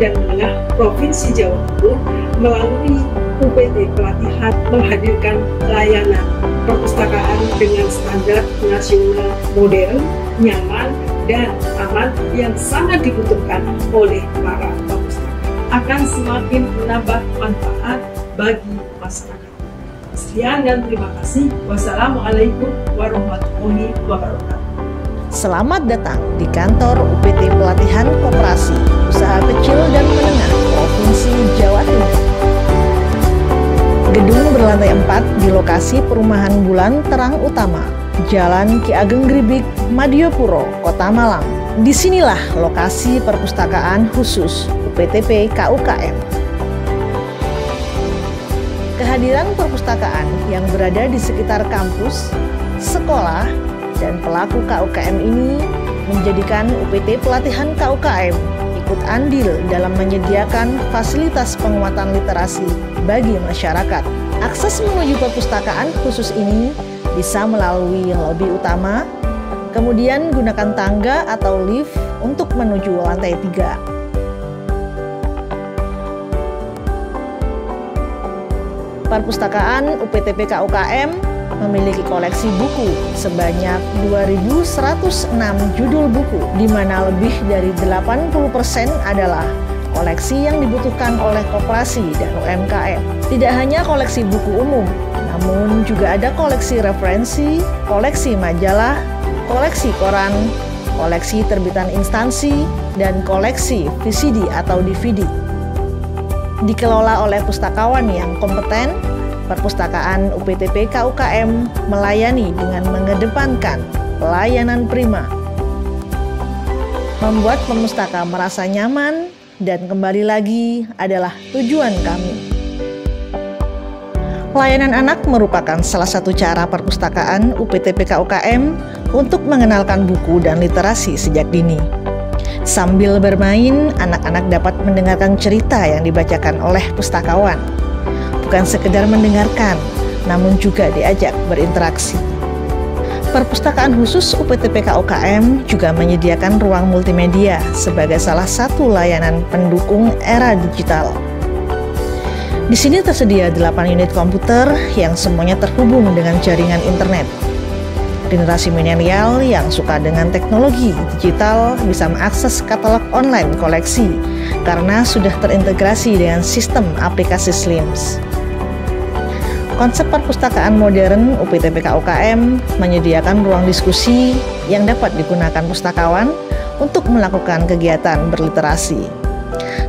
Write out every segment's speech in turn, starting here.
dan Menengah Provinsi Jawa Timur melalui UPT pelatihan menghadirkan layanan perpustakaan dengan standar nasional modern, nyaman, dan aman yang sangat dibutuhkan oleh para perpustakaan akan semakin menambah manfaat bagi masyarakat. Sekian dan terima kasih. Wassalamualaikum warahmatullahi wabarakatuh. Selamat datang di kantor UPT Pelatihan Koperasi. Usaha Kecil dan Menengah Provinsi Jawa Timur. Gedung berlantai 4 di lokasi Perumahan Bulan Terang Utama, Jalan Ki Ageng Gribik, Madiopuro, Kota Malang. Disinilah lokasi perpustakaan khusus UPTP KUKM kehadiran perpustakaan yang berada di sekitar kampus, sekolah, dan pelaku KUKM ini menjadikan UPT pelatihan KUKM ikut andil dalam menyediakan fasilitas penguatan literasi bagi masyarakat. Akses menuju perpustakaan khusus ini bisa melalui lobi utama, kemudian gunakan tangga atau lift untuk menuju lantai tiga. Perpustakaan UPTPK UKM memiliki koleksi buku sebanyak 2.106 judul buku, di mana lebih dari 80% adalah koleksi yang dibutuhkan oleh koperasi dan UMKM. Tidak hanya koleksi buku umum, namun juga ada koleksi referensi, koleksi majalah, koleksi koran, koleksi terbitan instansi, dan koleksi VCD atau DVD. Dikelola oleh pustakawan yang kompeten, Perpustakaan UPTP KUKM melayani dengan mengedepankan pelayanan prima. Membuat pemustaka merasa nyaman dan kembali lagi adalah tujuan kami. Layanan anak merupakan salah satu cara perpustakaan UPTP KUKM untuk mengenalkan buku dan literasi sejak dini. Sambil bermain, anak-anak dapat mendengarkan cerita yang dibacakan oleh pustakawan bukan sekedar mendengarkan, namun juga diajak berinteraksi. Perpustakaan khusus UPTPK UKM juga menyediakan ruang multimedia sebagai salah satu layanan pendukung era digital. Di sini tersedia 8 unit komputer yang semuanya terhubung dengan jaringan internet. Generasi milenial yang suka dengan teknologi digital bisa mengakses katalog online koleksi karena sudah terintegrasi dengan sistem aplikasi SLIMS. Konsep perpustakaan modern UPTPK UKM menyediakan ruang diskusi yang dapat digunakan pustakawan untuk melakukan kegiatan berliterasi.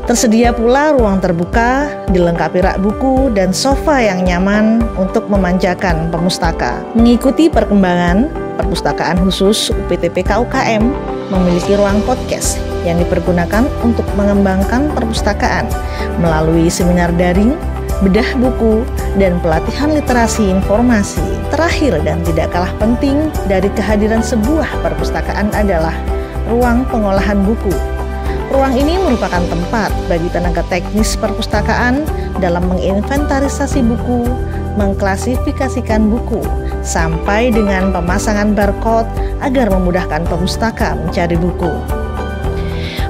Tersedia pula ruang terbuka, dilengkapi rak buku dan sofa yang nyaman untuk memanjakan pemustaka. Mengikuti perkembangan, perpustakaan khusus UPTPK UKM memiliki ruang podcast yang dipergunakan untuk mengembangkan perpustakaan melalui seminar daring bedah buku, dan pelatihan literasi informasi. Terakhir dan tidak kalah penting dari kehadiran sebuah perpustakaan adalah ruang pengolahan buku. Ruang ini merupakan tempat bagi tenaga teknis perpustakaan dalam menginventarisasi buku, mengklasifikasikan buku, sampai dengan pemasangan barcode agar memudahkan pemustaka mencari buku.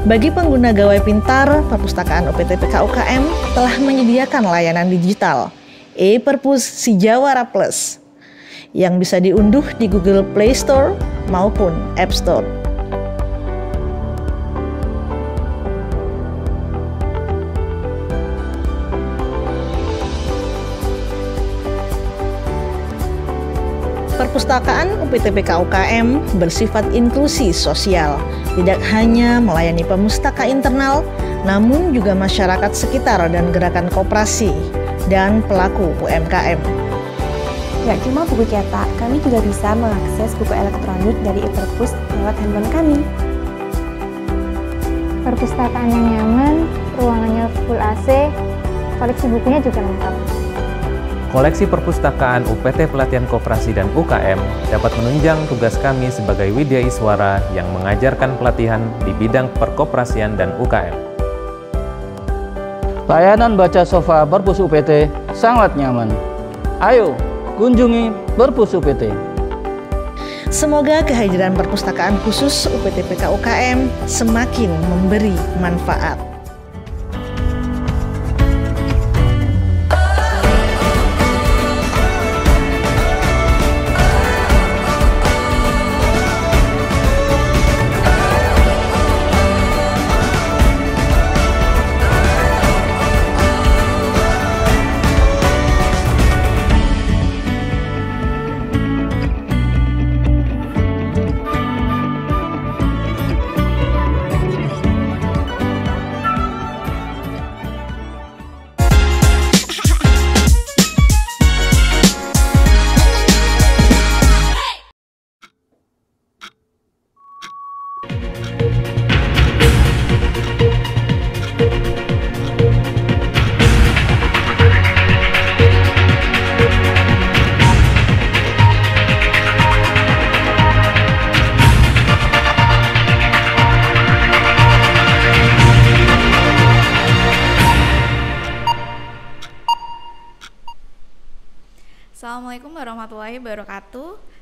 Bagi pengguna gawai pintar, perpustakaan OPTPK UKM telah menyediakan layanan digital e-perpus Sijawara Plus yang bisa diunduh di Google Play Store maupun App Store. perpustakaan UPTPK UKM bersifat inklusi sosial, tidak hanya melayani pemustaka internal, namun juga masyarakat sekitar dan gerakan koperasi dan pelaku UMKM. Gak cuma buku cetak, kami juga bisa mengakses buku elektronik dari e lewat handphone kami. Perpustakaan yang nyaman, ruangannya full AC, koleksi bukunya juga lengkap. Koleksi perpustakaan UPT Pelatihan Koperasi dan UKM dapat menunjang tugas kami sebagai Widya Iswara yang mengajarkan pelatihan di bidang perkoperasian dan UKM. Layanan baca sofa Perpus UPT sangat nyaman. Ayo, kunjungi Perpus UPT. Semoga kehadiran perpustakaan khusus UPT PKUKM semakin memberi manfaat.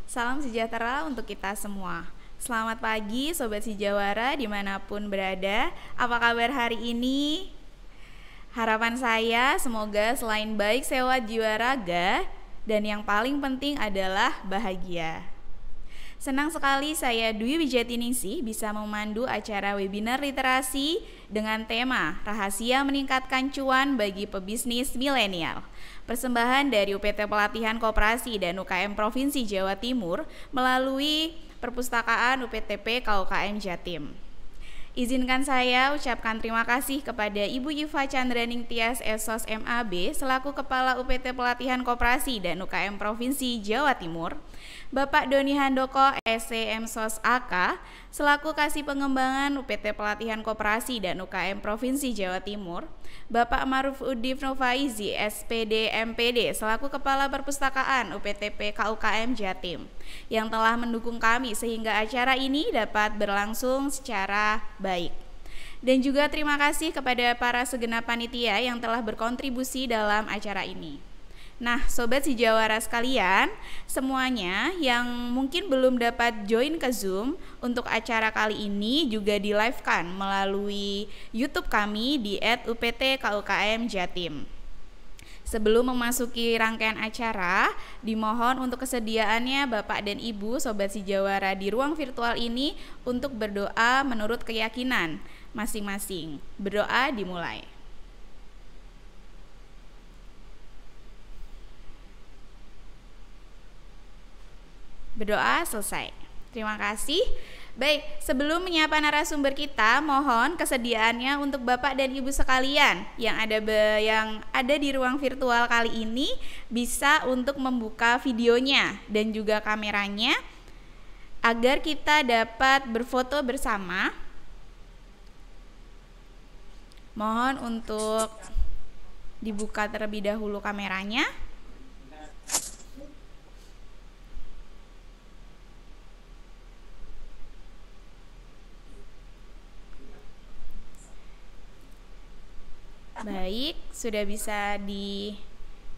Salam sejahtera untuk kita semua. Selamat pagi Sobat Sijawara dimanapun berada. Apa kabar hari ini? Harapan saya semoga selain baik sewa jiwa raga dan yang paling penting adalah bahagia. Senang sekali saya Dwi Wijatiningsih bisa memandu acara webinar literasi dengan tema Rahasia Meningkatkan Cuan bagi Pebisnis Milenial. Persembahan dari UPT Pelatihan Koperasi dan UKM Provinsi Jawa Timur melalui Perpustakaan UPTP KUKM Jatim. Izinkan saya ucapkan terima kasih kepada Ibu Iva Chandra Tias Esos MAB selaku Kepala UPT Pelatihan Koperasi dan UKM Provinsi Jawa Timur, Bapak Doni Handoko SCM Sos AK selaku Kasih Pengembangan UPT Pelatihan Koperasi dan UKM Provinsi Jawa Timur, Bapak Maruf Udif Novaizi SPD MPD selaku Kepala Perpustakaan UPTP KUKM Jatim yang telah mendukung kami sehingga acara ini dapat berlangsung secara baik. Dan juga terima kasih kepada para segenap panitia yang telah berkontribusi dalam acara ini. Nah, sobat si Jawara sekalian, semuanya yang mungkin belum dapat join ke Zoom untuk acara kali ini juga di live kan melalui YouTube kami di @uptkukm_jatim. Sebelum memasuki rangkaian acara, dimohon untuk kesediaannya Bapak dan Ibu Sobat Sijawara di ruang virtual ini untuk berdoa menurut keyakinan masing-masing. Berdoa dimulai. Berdoa selesai. Terima kasih. Baik, sebelum menyapa narasumber kita, mohon kesediaannya untuk Bapak dan Ibu sekalian yang ada be, yang ada di ruang virtual kali ini bisa untuk membuka videonya dan juga kameranya agar kita dapat berfoto bersama. Mohon untuk dibuka terlebih dahulu kameranya. Baik, sudah bisa di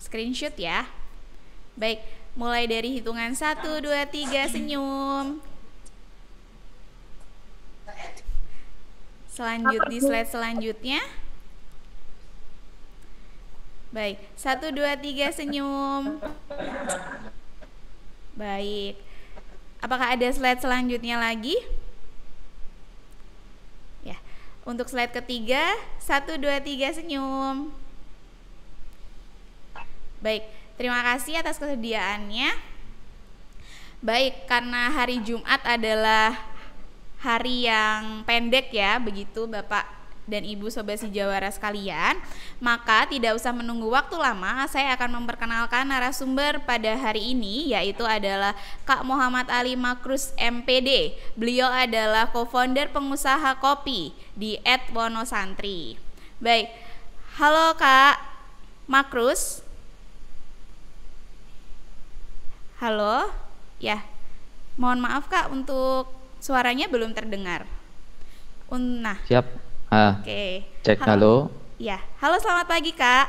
screenshot ya. Baik, mulai dari hitungan 1, 2, 3, senyum. Selanjut di slide selanjutnya. Baik, 1, 2, 3, senyum. Baik, apakah ada slide selanjutnya lagi? Untuk slide ketiga, satu dua tiga senyum. Baik, terima kasih atas kesediaannya. Baik, karena hari Jumat adalah hari yang pendek ya, begitu Bapak dan ibu sobat si jawara sekalian, maka tidak usah menunggu waktu lama, saya akan memperkenalkan narasumber pada hari ini yaitu adalah Kak Muhammad Ali Makrus MPD. Beliau adalah co-founder pengusaha kopi di Ed Santri. Baik. Halo Kak Makrus. Halo? Ya. Mohon maaf Kak untuk suaranya belum terdengar. Nah. Siap. Ah, Oke. Cek halo. halo. Ya, halo selamat pagi kak.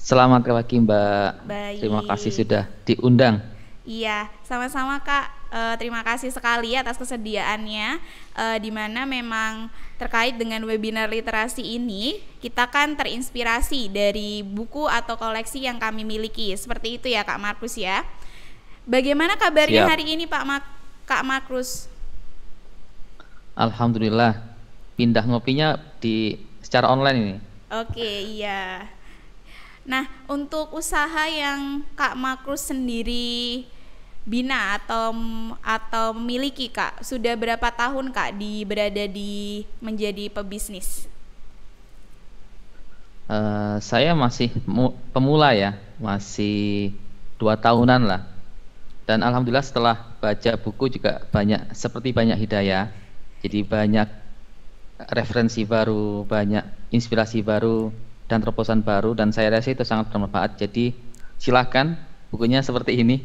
Selamat pagi mbak. Baik. Terima kasih sudah diundang. Iya, sama-sama kak. Uh, terima kasih sekali atas kesediaannya. Uh, eh, dimana memang terkait dengan webinar literasi ini, kita kan terinspirasi dari buku atau koleksi yang kami miliki. Seperti itu ya kak Markus ya. Bagaimana kabarnya Siap. hari ini pak Ma Kak Markus? Alhamdulillah pindah ngopinya di secara online ini. Oke, iya. Nah, untuk usaha yang Kak Makrus sendiri bina atau atau memiliki Kak, sudah berapa tahun Kak di berada di menjadi pebisnis? Uh, saya masih pemula ya, masih dua tahunan lah. Dan alhamdulillah setelah baca buku juga banyak seperti banyak hidayah. Jadi banyak referensi baru, banyak inspirasi baru dan terobosan baru dan saya rasa itu sangat bermanfaat. Jadi silahkan bukunya seperti ini.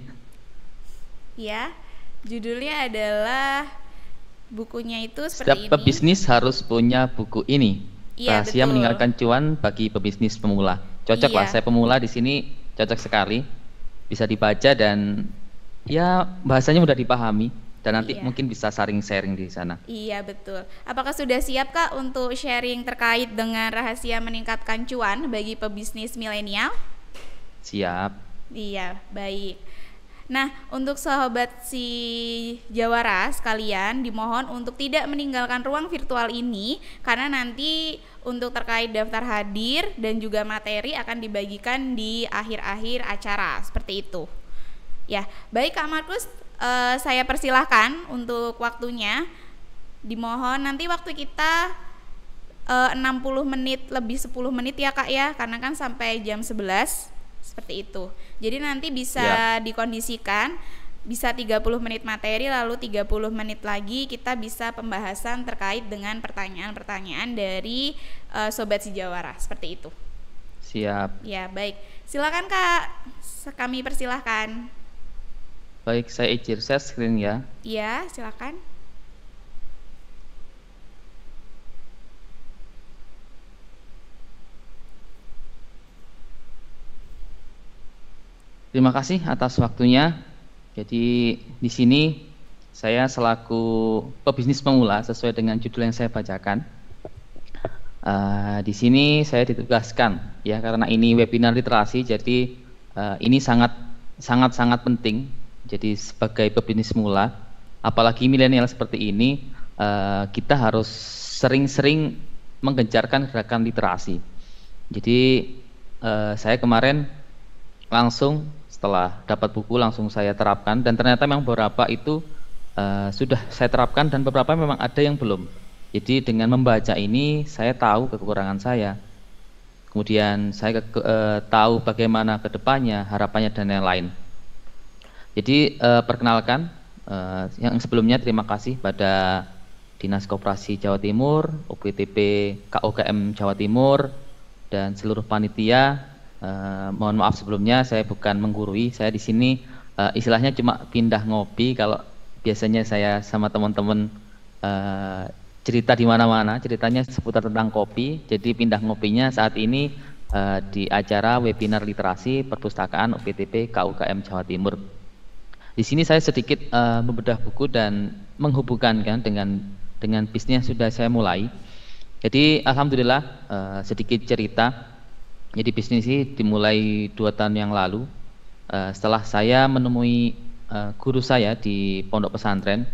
Ya, judulnya adalah bukunya itu seperti Setiap ini. pebisnis harus punya buku ini. Ya, Rahasia betul. meninggalkan cuan bagi pebisnis pemula. Cocok ya. lah, saya pemula di sini cocok sekali. Bisa dibaca dan ya bahasanya mudah dipahami dan nanti iya. mungkin bisa sharing-sharing di sana. Iya betul. Apakah sudah siap kak untuk sharing terkait dengan rahasia meningkatkan cuan bagi pebisnis milenial? Siap. Iya baik. Nah, untuk sahabat si Jawara sekalian dimohon untuk tidak meninggalkan ruang virtual ini karena nanti untuk terkait daftar hadir dan juga materi akan dibagikan di akhir-akhir acara seperti itu. Ya, baik Kak Markus, uh, saya persilahkan untuk waktunya. Dimohon nanti waktu kita eh, uh, 60 menit lebih 10 menit ya Kak ya, karena kan sampai jam 11 seperti itu. Jadi nanti bisa ya. dikondisikan bisa 30 menit materi lalu 30 menit lagi kita bisa pembahasan terkait dengan pertanyaan-pertanyaan dari uh, sobat Sijawara seperti itu. Siap. Ya, baik. Silakan Kak. Kami persilahkan. Baik, saya izin share screen ya. Iya, silakan. Terima kasih atas waktunya. Jadi di sini saya selaku pebisnis pemula sesuai dengan judul yang saya bacakan. Uh, di sini saya ditugaskan ya karena ini webinar literasi, jadi uh, ini sangat sangat sangat penting jadi sebagai pebisnis mula, apalagi milenial seperti ini, uh, kita harus sering-sering menggencarkan gerakan literasi. Jadi uh, saya kemarin langsung setelah dapat buku langsung saya terapkan dan ternyata memang beberapa itu uh, sudah saya terapkan dan beberapa memang ada yang belum. Jadi dengan membaca ini saya tahu kekurangan saya. Kemudian saya ke, uh, tahu bagaimana kedepannya, harapannya dan lain-lain. Jadi uh, perkenalkan uh, yang sebelumnya terima kasih pada Dinas Koperasi Jawa Timur, UPTP KOKM Jawa Timur dan seluruh panitia. Uh, mohon maaf sebelumnya saya bukan menggurui, saya di sini uh, istilahnya cuma pindah ngopi kalau biasanya saya sama teman-teman cerita di mana-mana, ceritanya seputar tentang kopi. Jadi pindah ngopinya saat ini uh, di acara webinar literasi perpustakaan UPTP KUKM Jawa Timur. Di sini saya sedikit uh, membedah buku dan menghubungkan kan dengan dengan bisnis yang sudah saya mulai. Jadi alhamdulillah uh, sedikit cerita. Jadi bisnis ini dimulai dua tahun yang lalu. Uh, setelah saya menemui uh, guru saya di pondok pesantren.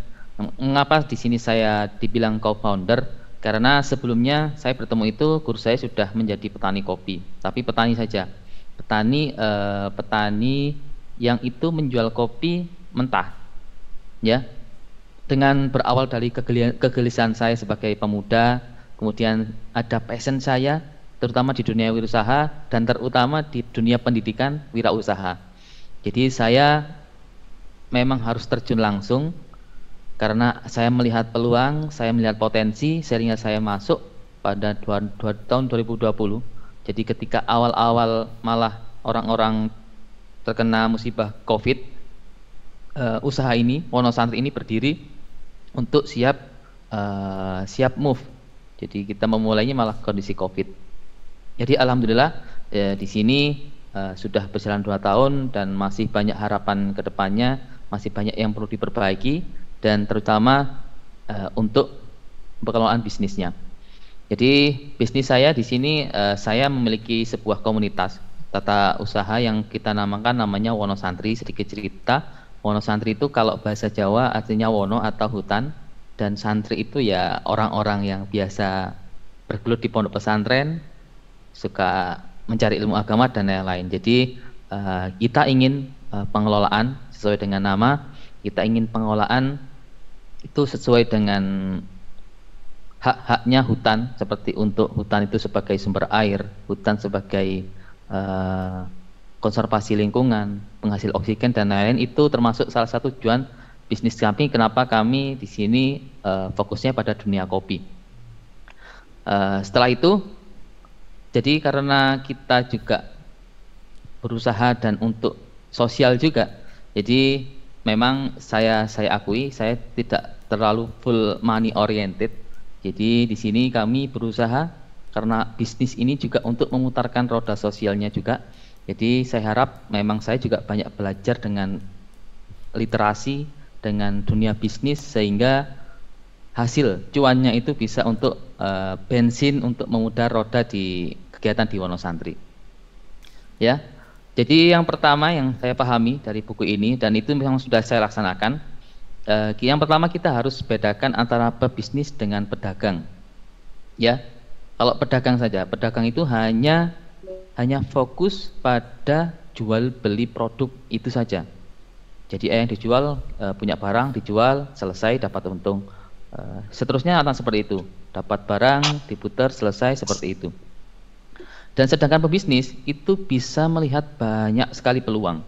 Mengapa di sini saya dibilang co-founder? Karena sebelumnya saya bertemu itu guru saya sudah menjadi petani kopi, tapi petani saja. Petani uh, petani yang itu menjual kopi mentah ya dengan berawal dari kegelisahan saya sebagai pemuda kemudian ada passion saya terutama di dunia wirausaha dan terutama di dunia pendidikan wirausaha jadi saya memang harus terjun langsung karena saya melihat peluang saya melihat potensi sehingga saya masuk pada dua, dua, tahun 2020 jadi ketika awal-awal malah orang-orang terkena musibah COVID, uh, usaha ini Wonosantri ini berdiri untuk siap uh, siap move. Jadi kita memulainya malah kondisi COVID. Jadi alhamdulillah ya, di sini uh, sudah berjalan dua tahun dan masih banyak harapan kedepannya, masih banyak yang perlu diperbaiki dan terutama uh, untuk pengelolaan bisnisnya. Jadi bisnis saya di sini uh, saya memiliki sebuah komunitas tata usaha yang kita namakan namanya Wonosantri. Sedikit cerita, Wonosantri itu kalau bahasa Jawa artinya wono atau hutan dan santri itu ya orang-orang yang biasa bergelut di pondok pesantren, suka mencari ilmu agama dan lain-lain. Jadi eh, kita ingin eh, pengelolaan sesuai dengan nama, kita ingin pengelolaan itu sesuai dengan hak-haknya hutan seperti untuk hutan itu sebagai sumber air, hutan sebagai uh, konservasi lingkungan, penghasil oksigen dan lain-lain itu termasuk salah satu tujuan bisnis kami kenapa kami di sini uh, fokusnya pada dunia kopi. Uh, setelah itu jadi karena kita juga berusaha dan untuk sosial juga. Jadi memang saya saya akui saya tidak terlalu full money oriented. Jadi di sini kami berusaha karena bisnis ini juga untuk memutarkan roda sosialnya juga. Jadi saya harap memang saya juga banyak belajar dengan literasi dengan dunia bisnis sehingga hasil cuannya itu bisa untuk uh, bensin untuk memudar roda di kegiatan di Wonosantri. Ya. Jadi yang pertama yang saya pahami dari buku ini dan itu memang sudah saya laksanakan uh, yang pertama kita harus bedakan antara pebisnis dengan pedagang. Ya. Kalau pedagang saja, pedagang itu hanya hanya fokus pada jual beli produk itu saja. Jadi eh, yang dijual eh, punya barang dijual selesai dapat untung. Eh, seterusnya akan seperti itu. Dapat barang diputar selesai seperti itu. Dan sedangkan pebisnis itu bisa melihat banyak sekali peluang.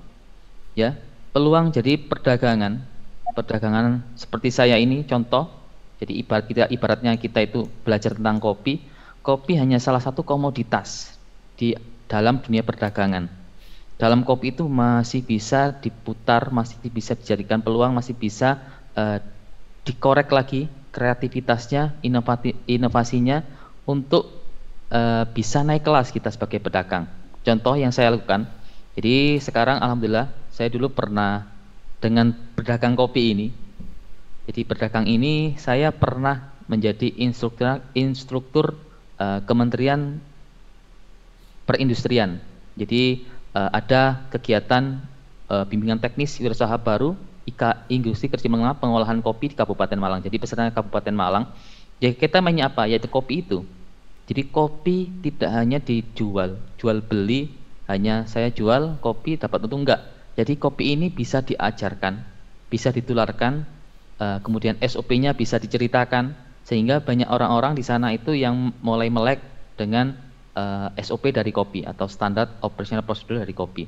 Ya, peluang jadi perdagangan. Perdagangan seperti saya ini contoh. Jadi ibarat kita ibaratnya kita itu belajar tentang kopi, kopi hanya salah satu komoditas di dalam dunia perdagangan. Dalam kopi itu masih bisa diputar, masih bisa dijadikan peluang, masih bisa uh, dikorek lagi kreativitasnya, inovati, inovasinya untuk uh, bisa naik kelas kita sebagai pedagang. Contoh yang saya lakukan, jadi sekarang alhamdulillah saya dulu pernah dengan pedagang kopi ini. Jadi pedagang ini saya pernah menjadi instruktur instruktur Eh, Kementerian Perindustrian. Jadi uh, ada kegiatan uh, bimbingan teknis wirausaha baru IKA Industri Kerja Menengah Pengolahan Kopi di Kabupaten Malang. Jadi peserta Kabupaten Malang. Ya kita mainnya apa? Yaitu kopi itu. Jadi kopi tidak hanya dijual, jual beli hanya saya jual kopi dapat untung enggak. Jadi kopi ini bisa diajarkan, bisa ditularkan, kemudian SOP-nya bisa diceritakan, sehingga banyak orang-orang di sana itu yang mulai melek dengan uh, eh, SOP dari kopi atau standar operational prosedur dari kopi.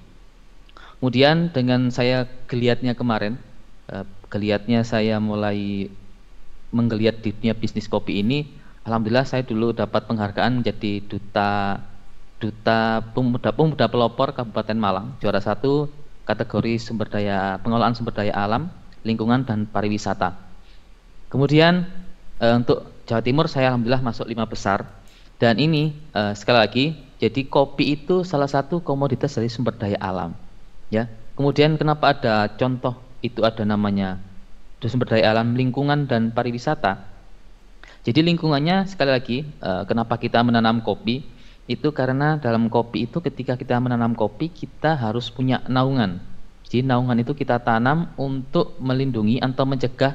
Kemudian dengan saya geliatnya kemarin, uh, geliatnya saya mulai menggeliat di dunia bisnis kopi ini, alhamdulillah saya dulu dapat penghargaan menjadi duta duta pemuda pemuda pelopor Kabupaten Malang juara satu kategori sumber daya pengelolaan sumber daya alam, lingkungan dan pariwisata. Kemudian e, untuk Jawa Timur saya alhamdulillah masuk lima besar dan ini e, sekali lagi jadi kopi itu salah satu komoditas dari sumber daya alam ya kemudian kenapa ada contoh itu ada namanya sumber daya alam lingkungan dan pariwisata jadi lingkungannya sekali lagi e, kenapa kita menanam kopi itu karena dalam kopi itu ketika kita menanam kopi kita harus punya naungan jadi naungan itu kita tanam untuk melindungi atau mencegah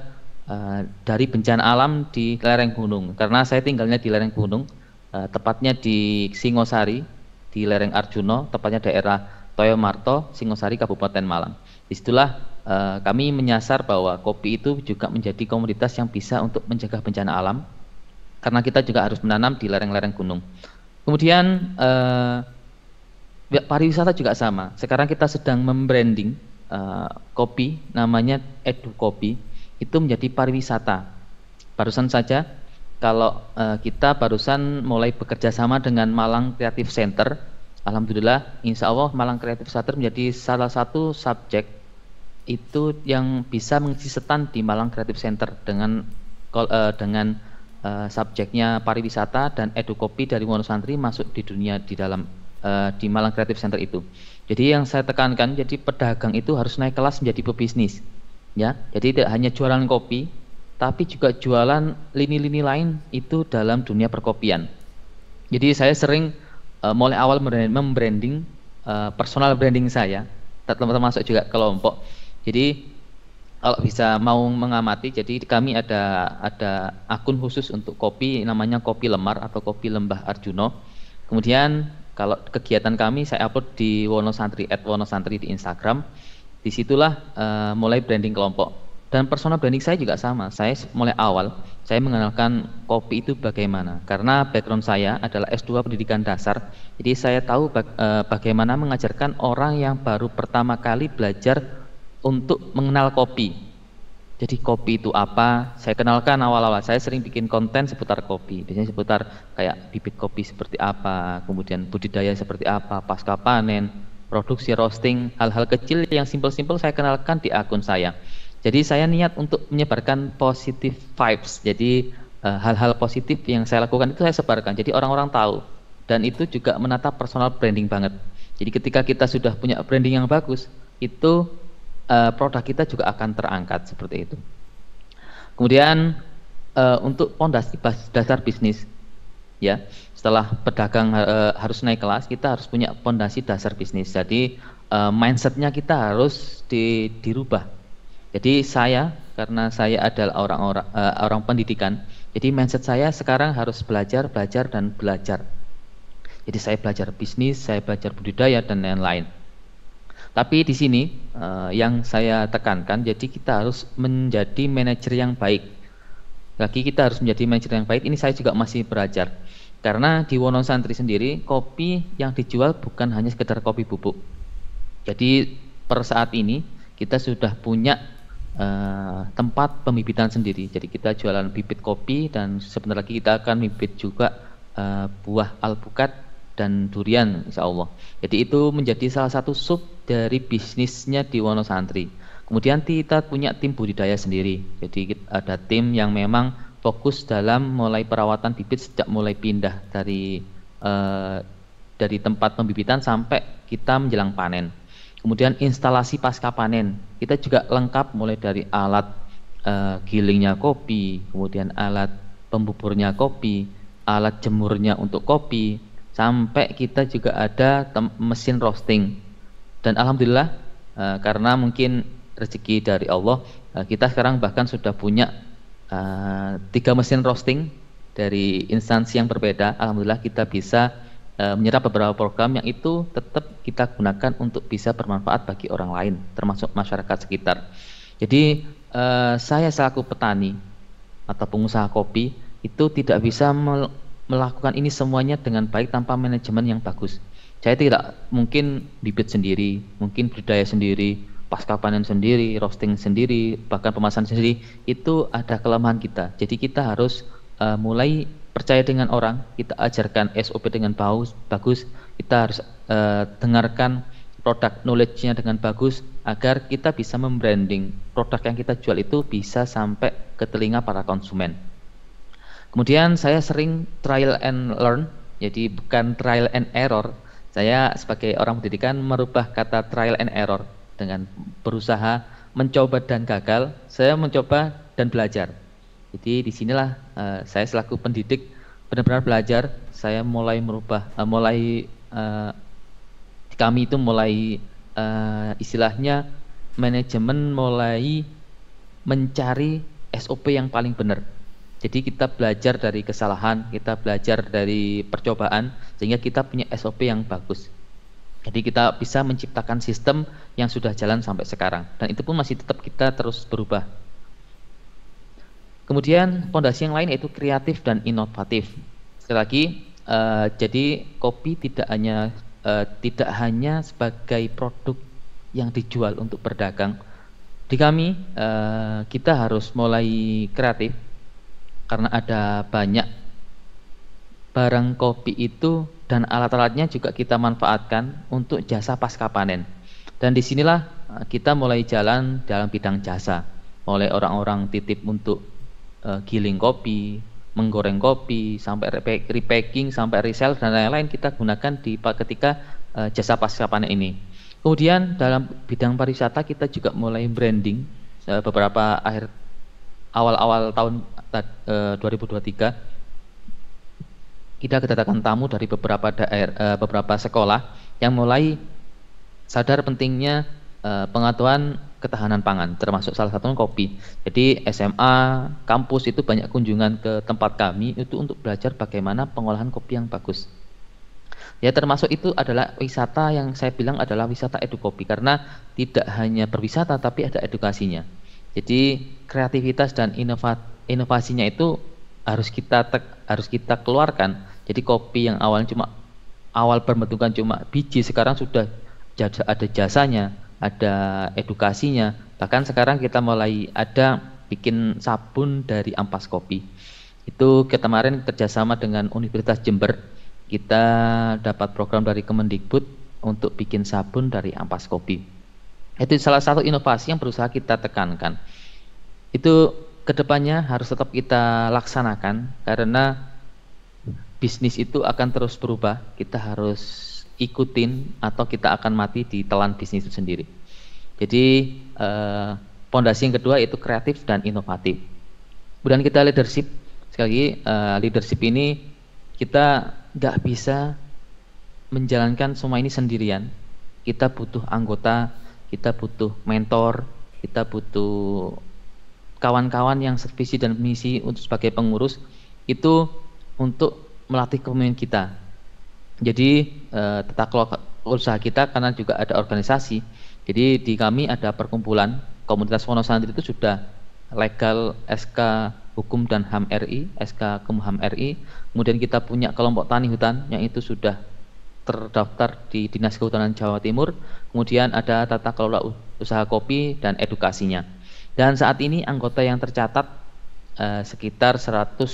Eh, dari bencana alam di lereng gunung karena saya tinggalnya di lereng gunung uh, tepatnya di Singosari di lereng Arjuno tepatnya daerah Toyomarto Singosari Kabupaten Malang disitulah uh, kami menyasar bahwa kopi itu juga menjadi komoditas yang bisa untuk mencegah bencana alam karena kita juga harus menanam di lereng-lereng gunung kemudian uh, pariwisata juga sama sekarang kita sedang membranding uh, kopi namanya Edu Kopi itu menjadi pariwisata. Barusan saja kalau eh, kita barusan mulai bekerja sama dengan Malang Creative Center, alhamdulillah insya Allah Malang Creative Center menjadi salah satu subjek itu yang bisa mengisi setan di Malang Creative Center dengan eh, dengan eh, subjeknya pariwisata dan edukopi dari Wonosantri masuk di dunia di dalam di Malang Creative Center itu. Jadi yang saya tekankan, jadi pedagang itu harus naik kelas menjadi pebisnis ya jadi tidak hanya jualan kopi tapi juga jualan lini-lini lain itu dalam dunia perkopian jadi saya sering uh, mulai awal membranding uh, personal branding saya termasuk juga kelompok jadi kalau bisa mau mengamati jadi kami ada ada akun khusus untuk kopi namanya kopi lemar atau kopi lembah Arjuno kemudian kalau kegiatan kami saya upload di Wonosantri at Wonosantri di Instagram Disitulah uh, mulai branding kelompok. Dan personal branding saya juga sama. Saya mulai awal, saya mengenalkan kopi itu bagaimana. Karena background saya adalah S2 pendidikan dasar. Jadi saya tahu baga uh, eh, bagaimana mengajarkan orang yang baru pertama kali belajar untuk mengenal kopi. Jadi kopi itu apa? Saya kenalkan awal-awal saya sering bikin konten seputar kopi. Biasanya seputar kayak bibit kopi seperti apa, kemudian budidaya seperti apa, pasca panen, produksi roasting, hal-hal kecil yang simpel-simpel saya kenalkan di akun saya. Jadi saya niat untuk menyebarkan positive vibes. Jadi eh, hal-hal uh, positif yang saya lakukan itu saya sebarkan. Jadi orang-orang tahu dan itu juga menata personal branding banget. Jadi ketika kita sudah punya branding yang bagus, itu uh, produk kita juga akan terangkat seperti itu. Kemudian uh, untuk pondasi dasar bisnis, ya setelah pedagang uh, harus naik kelas kita harus punya pondasi dasar bisnis jadi uh, mindsetnya kita harus di, dirubah jadi saya karena saya adalah orang-orang uh, eh, orang pendidikan jadi mindset saya sekarang harus belajar belajar dan belajar jadi saya belajar bisnis saya belajar budidaya dan lain-lain tapi di sini uh, yang saya tekankan jadi kita harus menjadi manajer yang baik lagi kita harus menjadi manajer yang baik ini saya juga masih belajar karena di Wonosantri sendiri kopi yang dijual bukan hanya sekedar kopi bubuk. Jadi per saat ini kita sudah punya uh, tempat pembibitan sendiri. Jadi kita jualan bibit kopi dan sebentar lagi kita akan bibit juga uh, buah alpukat dan durian insya Allah. Jadi itu menjadi salah satu sub dari bisnisnya di Wonosantri. Kemudian kita punya tim budidaya sendiri. Jadi ada tim yang memang fokus dalam mulai perawatan bibit sejak mulai pindah dari uh, dari tempat pembibitan sampai kita menjelang panen. Kemudian instalasi pasca panen, kita juga lengkap mulai dari alat uh, gilingnya kopi, kemudian alat pembuburnya kopi, alat jemurnya untuk kopi, sampai kita juga ada mesin roasting. Dan alhamdulillah uh, karena mungkin rezeki dari Allah, uh, kita sekarang bahkan sudah punya uh, tiga mesin roasting dari instansi yang berbeda. Alhamdulillah kita bisa uh, menyerap beberapa program yang itu tetap kita gunakan untuk bisa bermanfaat bagi orang lain, termasuk masyarakat sekitar. Jadi uh, saya selaku petani atau pengusaha kopi itu tidak bisa mel melakukan ini semuanya dengan baik tanpa manajemen yang bagus. Saya tidak mungkin bibit sendiri, mungkin budidaya sendiri, pasca panen sendiri, roasting sendiri, bahkan pemasaran sendiri itu ada kelemahan kita. Jadi kita harus uh, mulai percaya dengan orang, kita ajarkan SOP dengan bagus, bagus, kita harus uh, dengarkan produk knowledge-nya dengan bagus agar kita bisa membranding produk yang kita jual itu bisa sampai ke telinga para konsumen. Kemudian saya sering trial and learn, jadi bukan trial and error. Saya sebagai orang pendidikan merubah kata trial and error dengan berusaha mencoba dan gagal, saya mencoba dan belajar. Jadi disinilah uh, eh, saya selaku pendidik benar-benar belajar. Saya mulai merubah, uh, mulai uh, kami itu mulai uh, istilahnya manajemen mulai mencari SOP yang paling benar. Jadi kita belajar dari kesalahan, kita belajar dari percobaan sehingga kita punya SOP yang bagus. Jadi kita bisa menciptakan sistem yang sudah jalan sampai sekarang dan itu pun masih tetap kita terus berubah. Kemudian fondasi yang lain yaitu kreatif dan inovatif. Sekali lagi, uh, jadi kopi tidak hanya uh, tidak hanya sebagai produk yang dijual untuk berdagang. Di kami uh, kita harus mulai kreatif karena ada banyak barang kopi itu dan alat-alatnya juga kita manfaatkan untuk jasa pasca panen. Dan disinilah eh, kita mulai jalan dalam bidang jasa oleh orang-orang titip untuk uh, giling kopi, menggoreng kopi, sampai repacking, sampai resell dan lain-lain kita gunakan di ketika uh, jasa pasca panen ini. Kemudian dalam bidang pariwisata kita juga mulai branding uh, beberapa akhir awal-awal tahun uh, 2023 kita kedatangan tamu dari beberapa daerah, eh, beberapa sekolah yang mulai sadar pentingnya eh, pengaturan ketahanan pangan, termasuk salah satunya kopi. Jadi SMA, kampus itu banyak kunjungan ke tempat kami itu untuk belajar bagaimana pengolahan kopi yang bagus. Ya termasuk itu adalah wisata yang saya bilang adalah wisata edukopi karena tidak hanya berwisata tapi ada edukasinya. Jadi kreativitas dan inovasinya itu harus kita tek, harus kita keluarkan jadi kopi yang awalnya cuma awal pembentukan cuma biji sekarang sudah ada jasanya, ada edukasinya. Bahkan sekarang kita mulai ada bikin sabun dari ampas kopi. Itu kemarin kerjasama dengan Universitas Jember kita dapat program dari Kemendikbud untuk bikin sabun dari ampas kopi. Itu salah satu inovasi yang berusaha kita tekankan. Itu kedepannya harus tetap kita laksanakan karena bisnis itu akan terus berubah kita harus ikutin atau kita akan mati di telan bisnis itu sendiri jadi pondasi eh, yang kedua itu kreatif dan inovatif kemudian kita leadership sekali lagi eh, leadership ini kita nggak bisa menjalankan semua ini sendirian kita butuh anggota kita butuh mentor kita butuh kawan-kawan yang servisi dan misi untuk sebagai pengurus itu untuk melatih kepemimpinan kita. Jadi uh, tata kelola usaha kita karena juga ada organisasi. Jadi di kami ada perkumpulan komunitas Wonosantri itu sudah legal SK Hukum dan HAM RI, SK Kemham RI. Kemudian kita punya kelompok tani hutan yang itu sudah terdaftar di Dinas Kehutanan Jawa Timur. Kemudian ada tata kelola usaha kopi dan edukasinya. Dan saat ini anggota yang tercatat eh, sekitar 175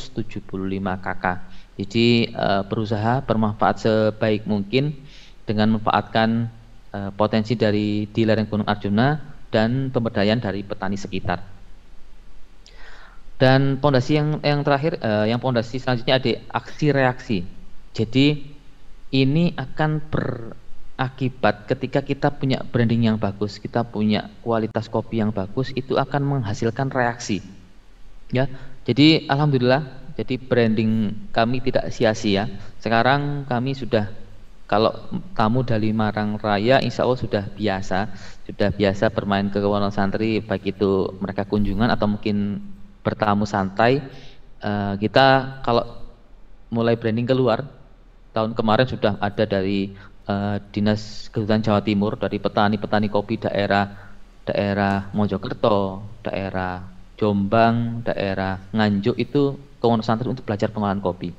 kakak jadi uh, berusaha bermanfaat sebaik mungkin dengan memanfaatkan uh, potensi dari di lereng Gunung Arjuna dan pemberdayaan dari petani sekitar. Dan pondasi yang yang terakhir, uh, yang pondasi selanjutnya ada aksi reaksi. Jadi ini akan berakibat ketika kita punya branding yang bagus, kita punya kualitas kopi yang bagus, itu akan menghasilkan reaksi. Ya, jadi alhamdulillah jadi branding kami tidak sia-sia. Sekarang kami sudah kalau tamu dari Marang Raya insya Allah sudah biasa sudah biasa bermain ke Wonosantri Santri baik itu mereka kunjungan atau mungkin bertamu santai uh, kita kalau mulai branding keluar tahun kemarin sudah ada dari uh, Dinas Kehutanan Jawa Timur dari petani-petani kopi daerah daerah Mojokerto daerah Jombang daerah Nganjuk itu komunitas santri untuk belajar pengolahan kopi.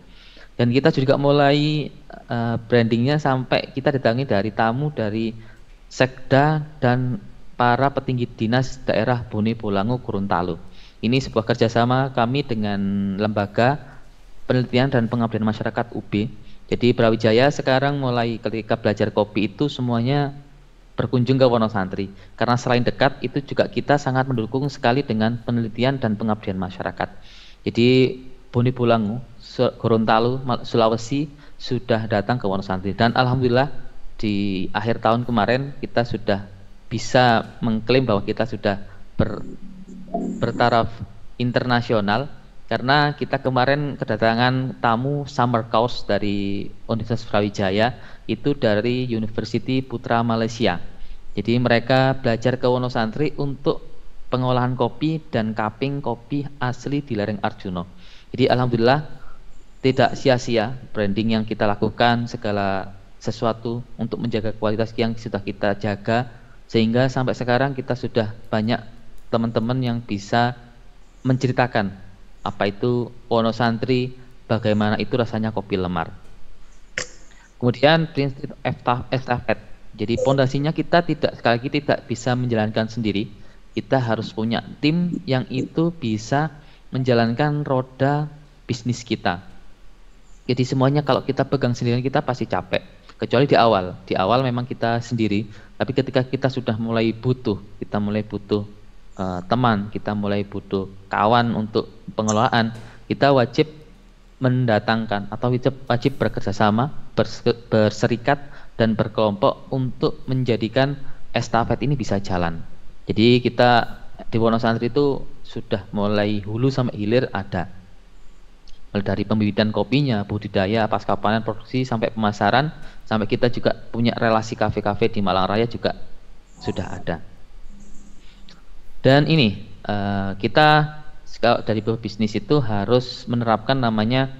Dan kita juga mulai uh, brandingnya sampai kita datangi dari tamu dari Sekda dan para petinggi dinas daerah Bone Bolango Gorontalo. Ini sebuah kerjasama kami dengan lembaga penelitian dan pengabdian masyarakat UB. Jadi Brawijaya sekarang mulai ketika belajar kopi itu semuanya berkunjung ke Wonosantri karena selain dekat itu juga kita sangat mendukung sekali dengan penelitian dan pengabdian masyarakat. Jadi Boni Pulangu, Gorontalo, Sulawesi sudah datang ke Wonosanti dan alhamdulillah di akhir tahun kemarin kita sudah bisa mengklaim bahwa kita sudah ber, bertaraf internasional karena kita kemarin kedatangan tamu summer course dari Universitas Brawijaya itu dari University Putra Malaysia. Jadi mereka belajar ke Wonosantri untuk pengolahan kopi dan kaping kopi asli di lereng Arjuna. Jadi alhamdulillah tidak sia-sia branding yang kita lakukan segala sesuatu untuk menjaga kualitas yang sudah kita jaga sehingga sampai sekarang kita sudah banyak teman-teman yang bisa menceritakan apa itu Wonosantri, bagaimana itu rasanya kopi lemar. Kemudian prinsip estafet. Jadi pondasinya kita tidak sekali lagi tidak bisa menjalankan sendiri, kita harus punya tim yang itu bisa menjalankan roda bisnis kita. Jadi semuanya kalau kita pegang sendirian kita pasti capek. Kecuali di awal, di awal memang kita sendiri, tapi ketika kita sudah mulai butuh, kita mulai butuh uh, teman, kita mulai butuh kawan untuk pengelolaan, kita wajib mendatangkan atau wajib, wajib bekerjasama, berserikat dan berkelompok untuk menjadikan estafet ini bisa jalan. Jadi kita di Wonosantri itu sudah mulai hulu sampai hilir ada. dari pembibitan kopinya, budidaya, panen produksi sampai pemasaran, sampai kita juga punya relasi kafe-kafe di Malang Raya juga sudah ada. Dan ini eh, kita dari bisnis itu harus menerapkan namanya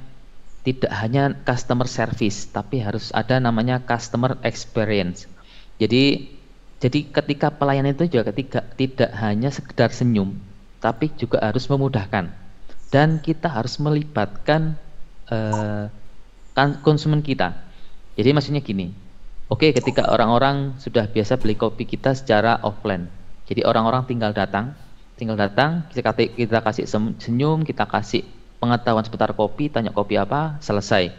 tidak hanya customer service, tapi harus ada namanya customer experience. Jadi jadi ketika pelayanan itu juga ketiga, tidak hanya sekedar senyum, tapi juga harus memudahkan. Dan kita harus melibatkan uh, konsumen kita. Jadi maksudnya gini, oke okay, ketika orang-orang sudah biasa beli kopi kita secara offline, jadi orang-orang tinggal datang, tinggal datang, kita, kita kasih senyum, kita kasih pengetahuan seputar kopi, tanya kopi apa, selesai.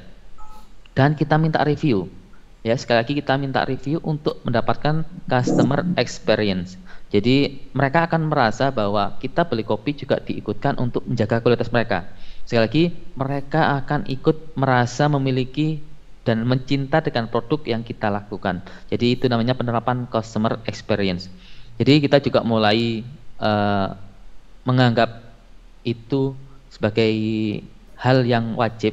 Dan kita minta review ya sekali lagi kita minta review untuk mendapatkan customer experience. Jadi mereka akan merasa bahwa kita beli kopi juga diikutkan untuk menjaga kualitas mereka. Sekali lagi mereka akan ikut merasa memiliki dan mencinta dengan produk yang kita lakukan. Jadi itu namanya penerapan customer experience. Jadi kita juga mulai uh, menganggap itu sebagai hal yang wajib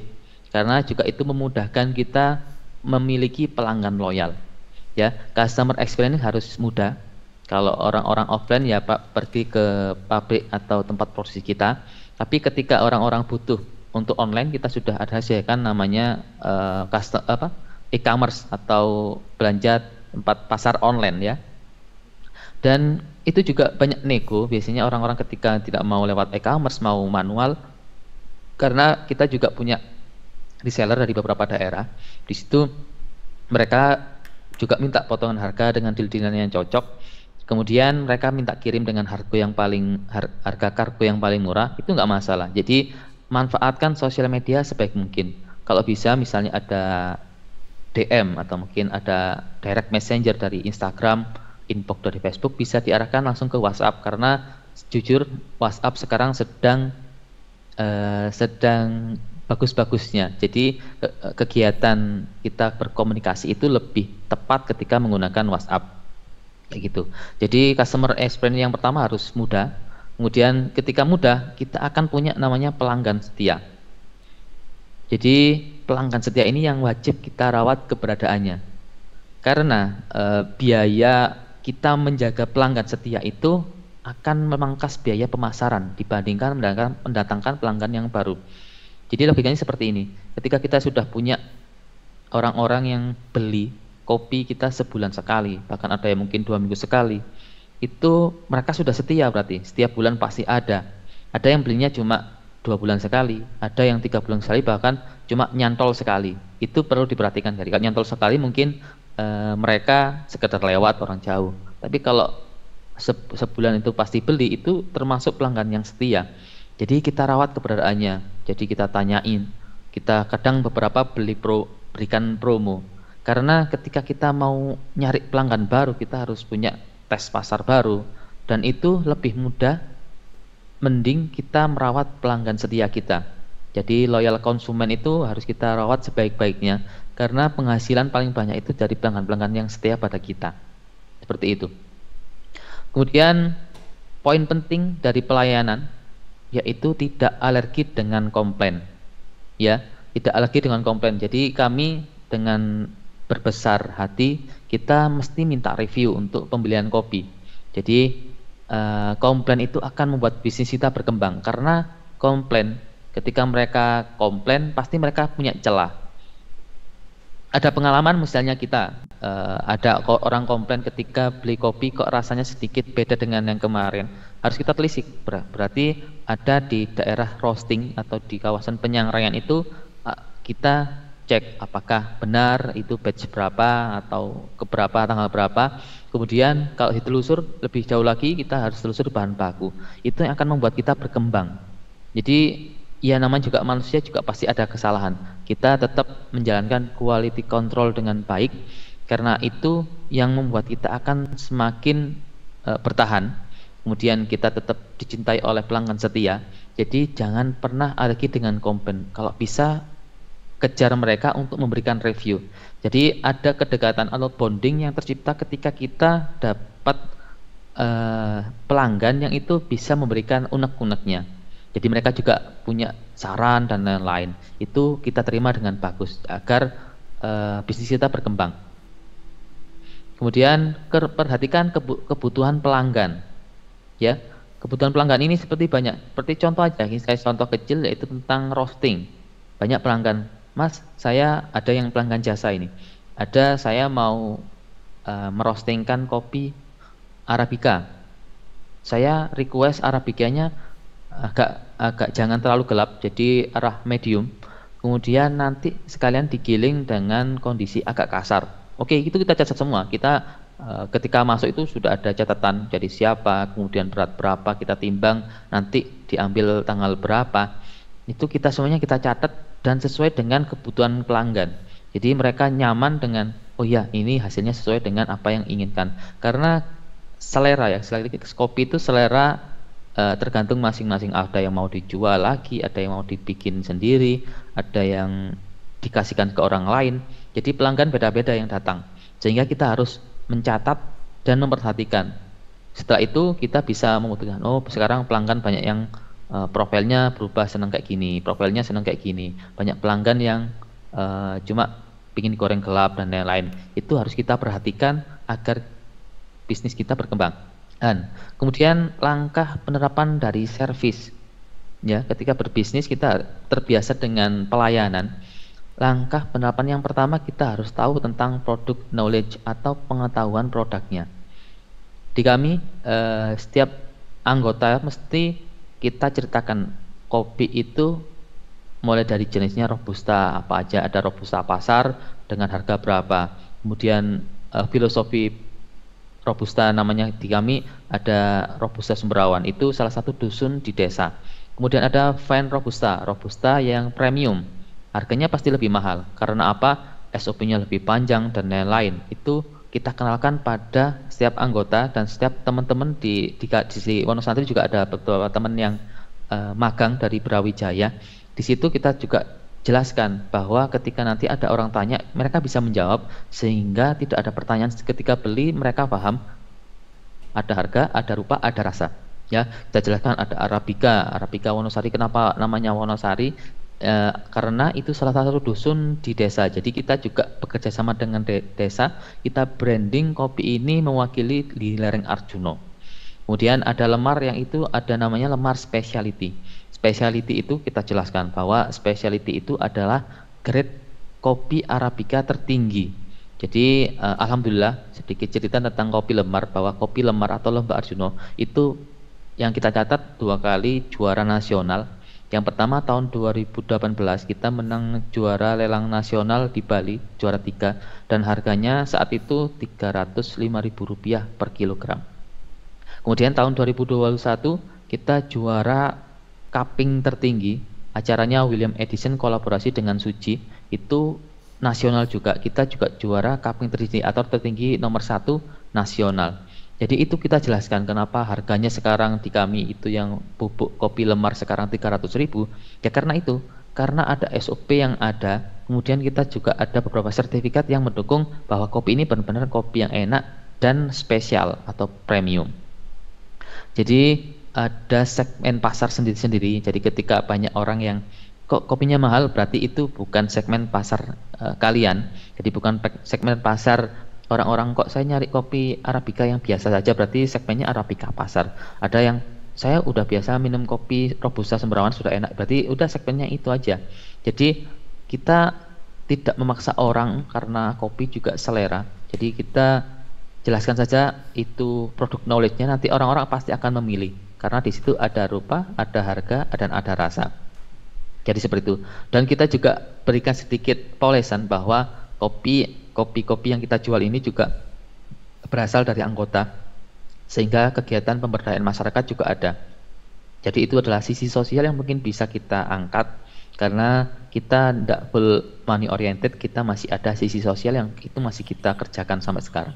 karena juga itu memudahkan kita memiliki pelanggan loyal. Ya, customer experience harus mudah. Kalau orang-orang offline ya Pak pergi ke pabrik atau tempat produksi kita. Tapi ketika orang-orang butuh untuk online kita sudah ada ya, sih kan namanya uh, custom, apa e-commerce atau belanja tempat pasar online ya. Dan itu juga banyak nego biasanya orang-orang ketika tidak mau lewat e-commerce mau manual karena kita juga punya reseller dari beberapa daerah. Di situ mereka juga minta potongan harga dengan deal yang cocok. Kemudian mereka minta kirim dengan harga yang paling harga kargo yang paling murah itu nggak masalah. Jadi manfaatkan sosial media sebaik mungkin. Kalau bisa misalnya ada DM atau mungkin ada direct messenger dari Instagram, inbox dari Facebook bisa diarahkan langsung ke WhatsApp karena jujur WhatsApp sekarang sedang uh, sedang bagus-bagusnya. Jadi eh, kegiatan kita berkomunikasi itu lebih tepat ketika menggunakan WhatsApp. Kayak gitu. Jadi customer experience yang pertama harus mudah. Kemudian ketika mudah, kita akan punya namanya pelanggan setia. Jadi pelanggan setia ini yang wajib kita rawat keberadaannya. Karena e, biaya kita menjaga pelanggan setia itu akan memangkas biaya pemasaran dibandingkan mendatangkan pelanggan yang baru. Jadi logikanya seperti ini. Ketika kita sudah punya orang-orang yang beli kopi kita sebulan sekali, bahkan ada yang mungkin dua minggu sekali, itu mereka sudah setia berarti. Setiap bulan pasti ada. Ada yang belinya cuma dua bulan sekali, ada yang tiga bulan sekali, bahkan cuma nyantol sekali. Itu perlu diperhatikan. Jadi kalau nyantol sekali mungkin e, mereka sekedar lewat orang jauh. Tapi kalau sebulan itu pasti beli itu termasuk pelanggan yang setia jadi kita rawat keberadaannya. Jadi kita tanyain. Kita kadang beberapa beli pro, berikan promo. Karena ketika kita mau nyari pelanggan baru, kita harus punya tes pasar baru. Dan itu lebih mudah mending kita merawat pelanggan setia kita. Jadi loyal konsumen itu harus kita rawat sebaik-baiknya karena penghasilan paling banyak itu dari pelanggan-pelanggan yang setia pada kita. Seperti itu. Kemudian poin penting dari pelayanan yaitu tidak alergi dengan komplain. Ya, tidak alergi dengan komplain. Jadi kami dengan berbesar hati kita mesti minta review untuk pembelian kopi. Jadi eh, komplain itu akan membuat bisnis kita berkembang karena komplain ketika mereka komplain pasti mereka punya celah. Ada pengalaman misalnya kita uh, ada orang komplain ketika beli kopi kok rasanya sedikit beda dengan yang kemarin harus kita telisik ber berarti ada di daerah roasting atau di kawasan penyangraian itu uh, kita cek apakah benar itu batch berapa atau keberapa tanggal berapa kemudian kalau ditelusur lebih jauh lagi kita harus telusur bahan baku itu yang akan membuat kita berkembang jadi ya namanya juga manusia juga pasti ada kesalahan kita tetap menjalankan quality control dengan baik karena itu yang membuat kita akan semakin uh, bertahan kemudian kita tetap dicintai oleh pelanggan setia jadi jangan pernah alergi dengan komplain kalau bisa kejar mereka untuk memberikan review jadi ada kedekatan atau bonding yang tercipta ketika kita dapat uh, pelanggan yang itu bisa memberikan unek-uneknya jadi mereka juga punya saran dan lain-lain itu kita terima dengan bagus agar uh, bisnis kita berkembang Kemudian perhatikan kebutuhan pelanggan. Ya, kebutuhan pelanggan ini seperti banyak. Seperti contoh aja, ini saya contoh kecil yaitu tentang roasting. Banyak pelanggan, Mas, saya ada yang pelanggan jasa ini. Ada saya mau uh, eh, merostingkan kopi arabica. Saya request arabicanya agak agak jangan terlalu gelap, jadi arah medium. Kemudian nanti sekalian digiling dengan kondisi agak kasar Oke, itu kita catat semua. Kita eh, ketika masuk itu sudah ada catatan. Jadi siapa, kemudian berat berapa, kita timbang, nanti diambil tanggal berapa. Itu kita semuanya kita catat dan sesuai dengan kebutuhan pelanggan. Jadi mereka nyaman dengan oh ya ini hasilnya sesuai dengan apa yang inginkan. Karena selera ya, selera kopi itu selera eh, tergantung masing-masing ada yang mau dijual lagi, ada yang mau dibikin sendiri, ada yang dikasihkan ke orang lain jadi pelanggan beda-beda yang datang. Sehingga kita harus mencatat dan memperhatikan. Setelah itu kita bisa memutuskan, oh sekarang pelanggan banyak yang uh, profilnya berubah senang kayak gini, profilnya senang kayak gini. Banyak pelanggan yang uh, cuma pingin goreng gelap dan lain-lain. Itu harus kita perhatikan agar bisnis kita berkembang. Dan kemudian langkah penerapan dari service. Ya, ketika berbisnis kita terbiasa dengan pelayanan Langkah penerapan yang pertama kita harus tahu tentang produk knowledge atau pengetahuan produknya. Di kami eh, setiap anggota mesti kita ceritakan kopi itu mulai dari jenisnya robusta apa aja ada robusta pasar dengan harga berapa. Kemudian eh, filosofi robusta namanya di kami ada robusta Sumberawan itu salah satu dusun di desa. Kemudian ada fine robusta, robusta yang premium harganya pasti lebih mahal. Karena apa? SOP-nya lebih panjang dan lain-lain. Itu kita kenalkan pada setiap anggota dan setiap teman-teman di di, di Wonosantri juga ada beberapa teman yang uh, magang dari Brawijaya. Di situ kita juga jelaskan bahwa ketika nanti ada orang tanya, mereka bisa menjawab sehingga tidak ada pertanyaan ketika beli mereka paham ada harga, ada rupa, ada rasa. Ya, kita jelaskan ada Arabica, Arabica Wonosari kenapa namanya Wonosari e, karena itu salah satu dusun di desa. Jadi kita juga bekerja sama dengan de desa. Kita branding kopi ini mewakili di lereng Arjuno. Kemudian ada lemar yang itu ada namanya lemar speciality. Speciality itu kita jelaskan bahwa speciality itu adalah grade kopi arabica tertinggi. Jadi uh, alhamdulillah sedikit cerita tentang kopi lemar bahwa kopi lemar atau lembah Arjuno itu yang kita catat dua kali juara nasional yang pertama tahun 2018 kita menang juara lelang nasional di Bali, juara 3 dan harganya saat itu Rp305.000 per kilogram. Kemudian tahun 2021 kita juara kaping tertinggi, acaranya William Edison kolaborasi dengan Suji, itu nasional juga. Kita juga juara kaping tertinggi atau tertinggi nomor satu nasional. Jadi itu kita jelaskan kenapa harganya sekarang di kami itu yang pupuk kopi lemar sekarang 300 ribu ya karena itu karena ada SOP yang ada kemudian kita juga ada beberapa sertifikat yang mendukung bahwa kopi ini benar-benar kopi yang enak dan spesial atau premium jadi ada segmen pasar sendiri-sendiri jadi ketika banyak orang yang kok kopinya mahal berarti itu bukan segmen pasar uh, kalian jadi bukan segmen pasar orang-orang kok saya nyari kopi arabica yang biasa saja berarti segmennya arabica pasar ada yang saya udah biasa minum kopi robusta Sembrawan sudah enak berarti udah segmennya itu aja jadi kita tidak memaksa orang karena kopi juga selera jadi kita jelaskan saja itu produk knowledge-nya nanti orang-orang pasti akan memilih karena di situ ada rupa, ada harga, dan ada rasa. Jadi seperti itu. Dan kita juga berikan sedikit polesan bahwa kopi kopi-kopi yang kita jual ini juga berasal dari anggota sehingga kegiatan pemberdayaan masyarakat juga ada. Jadi itu adalah sisi sosial yang mungkin bisa kita angkat karena kita tidak full money oriented, kita masih ada sisi sosial yang itu masih kita kerjakan sampai sekarang.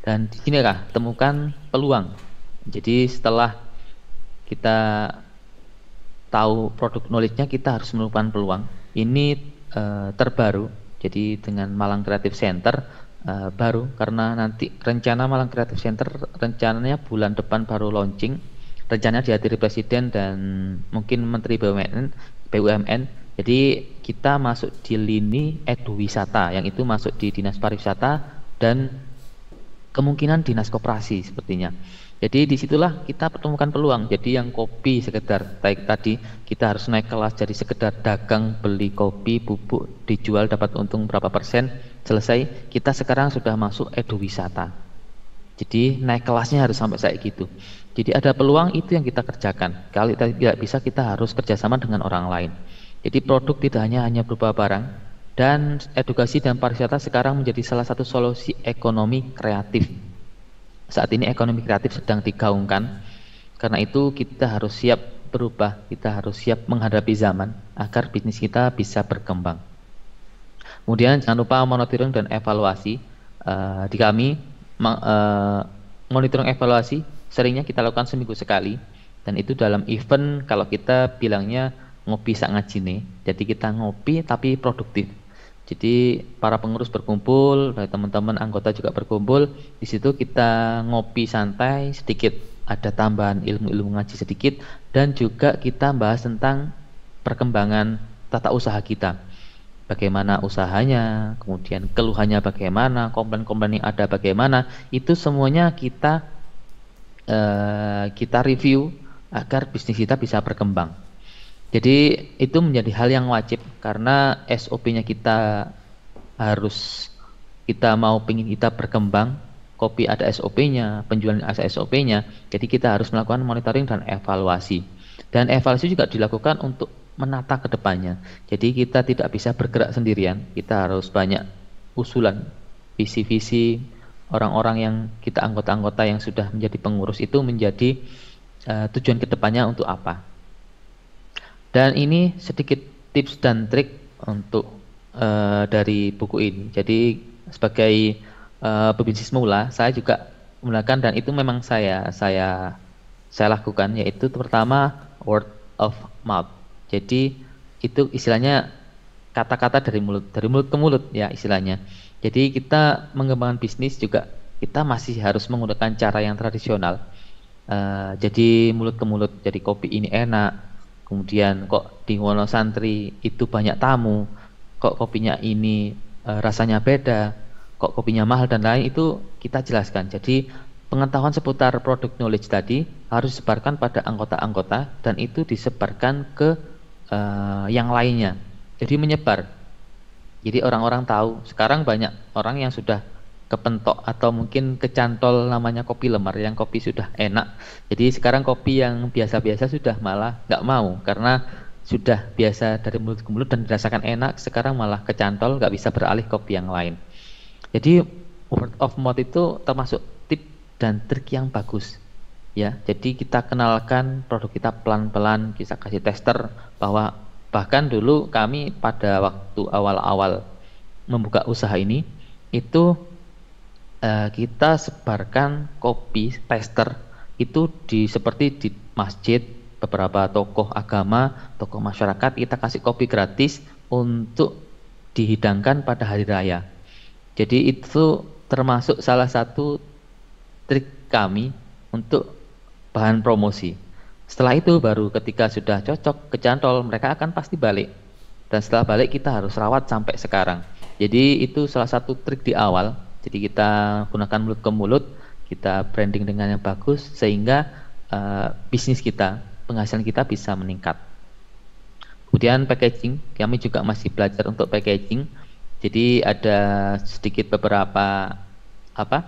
Dan di sini kah temukan peluang. Jadi setelah kita tahu produk knowledge-nya kita harus menemukan peluang. Ini e, terbaru jadi dengan Malang Creative Center uh, baru karena nanti rencana Malang Creative Center rencananya bulan depan baru launching. Rencananya dihadiri presiden dan mungkin Menteri BUMN, BUMN. Jadi kita masuk di lini wisata yang itu masuk di Dinas Pariwisata dan kemungkinan Dinas Koperasi sepertinya. Jadi disitulah kita pertemukan peluang. Jadi yang kopi sekedar, baik tadi kita harus naik kelas jadi sekedar dagang beli kopi bubuk dijual dapat untung berapa persen selesai. Kita sekarang sudah masuk wisata. Jadi naik kelasnya harus sampai kayak gitu. Jadi ada peluang itu yang kita kerjakan. Kalau kita tidak bisa kita harus kerjasama dengan orang lain. Jadi produk tidak hanya hanya berupa barang dan edukasi dan pariwisata sekarang menjadi salah satu solusi ekonomi kreatif saat ini ekonomi kreatif sedang digaungkan. Karena itu kita harus siap berubah, kita harus siap menghadapi zaman agar bisnis kita bisa berkembang. Kemudian jangan lupa monitoring dan evaluasi. Uh, di kami uh, monitoring evaluasi seringnya kita lakukan seminggu sekali dan itu dalam event kalau kita bilangnya ngopi sangat ngajine. Jadi kita ngopi tapi produktif. Jadi para pengurus berkumpul, teman-teman anggota juga berkumpul. Di situ kita ngopi santai sedikit, ada tambahan ilmu-ilmu ngaji sedikit dan juga kita bahas tentang perkembangan tata usaha kita. Bagaimana usahanya, kemudian keluhannya bagaimana, komplain-komplain yang ada bagaimana, itu semuanya kita uh, kita review agar bisnis kita bisa berkembang. Jadi itu menjadi hal yang wajib karena SOP-nya kita harus kita mau pingin kita berkembang kopi ada SOP-nya, penjualan ada SOP-nya. Jadi kita harus melakukan monitoring dan evaluasi. Dan evaluasi juga dilakukan untuk menata ke depannya. Jadi kita tidak bisa bergerak sendirian, kita harus banyak usulan, visi-visi orang-orang yang kita anggota-anggota yang sudah menjadi pengurus itu menjadi uh, tujuan kedepannya untuk apa. Dan ini sedikit tips dan trik untuk uh, dari buku ini. Jadi sebagai uh, pebisnis mula, saya juga menggunakan dan itu memang saya saya saya lakukan yaitu pertama word of mouth. Jadi itu istilahnya kata-kata dari mulut dari mulut ke mulut ya istilahnya. Jadi kita mengembangkan bisnis juga kita masih harus menggunakan cara yang tradisional. Uh, jadi mulut ke mulut. Jadi kopi ini enak, kemudian kok di Wonosantri itu banyak tamu, kok kopinya ini e, rasanya beda, kok kopinya mahal dan lain itu kita jelaskan. Jadi pengetahuan seputar produk knowledge tadi harus disebarkan pada anggota-anggota dan itu disebarkan ke e, yang lainnya. Jadi menyebar. Jadi orang-orang tahu. Sekarang banyak orang yang sudah kepentok atau mungkin kecantol namanya kopi lemar yang kopi sudah enak jadi sekarang kopi yang biasa-biasa sudah malah nggak mau karena sudah biasa dari mulut ke mulut dan dirasakan enak sekarang malah kecantol nggak bisa beralih kopi yang lain jadi word of mouth itu termasuk tip dan trik yang bagus ya jadi kita kenalkan produk kita pelan-pelan kita kasih tester bahwa bahkan dulu kami pada waktu awal-awal membuka usaha ini itu uh, kita sebarkan kopi tester itu di seperti di masjid beberapa tokoh agama, tokoh masyarakat kita kasih kopi gratis untuk dihidangkan pada hari raya. Jadi itu termasuk salah satu trik kami untuk bahan promosi. Setelah itu baru ketika sudah cocok kecantol mereka akan pasti balik. Dan setelah balik kita harus rawat sampai sekarang. Jadi itu salah satu trik di awal jadi kita gunakan mulut ke mulut, kita branding dengan yang bagus sehingga uh, bisnis kita, penghasilan kita bisa meningkat. Kemudian packaging, kami juga masih belajar untuk packaging. Jadi ada sedikit beberapa apa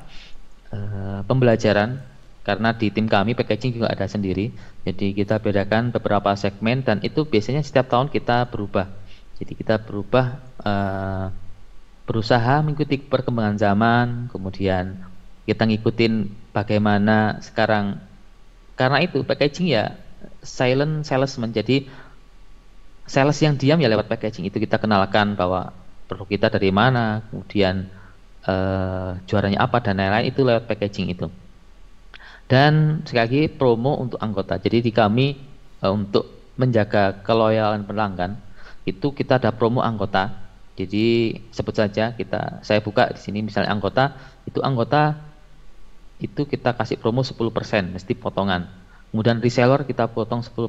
uh, pembelajaran karena di tim kami packaging juga ada sendiri. Jadi kita bedakan beberapa segmen dan itu biasanya setiap tahun kita berubah. Jadi kita berubah uh, berusaha mengikuti perkembangan zaman, kemudian kita ngikutin bagaimana sekarang karena itu packaging ya silent sales menjadi sales yang diam ya lewat packaging itu kita kenalkan bahwa produk kita dari mana kemudian eh, juaranya apa dan lain-lain itu lewat packaging itu dan sekali lagi promo untuk anggota jadi di kami eh, untuk menjaga keloyalan pelanggan itu kita ada promo anggota jadi sebut saja kita saya buka di sini misalnya anggota itu anggota itu kita kasih promo 10% mesti potongan. Kemudian reseller kita potong 10%,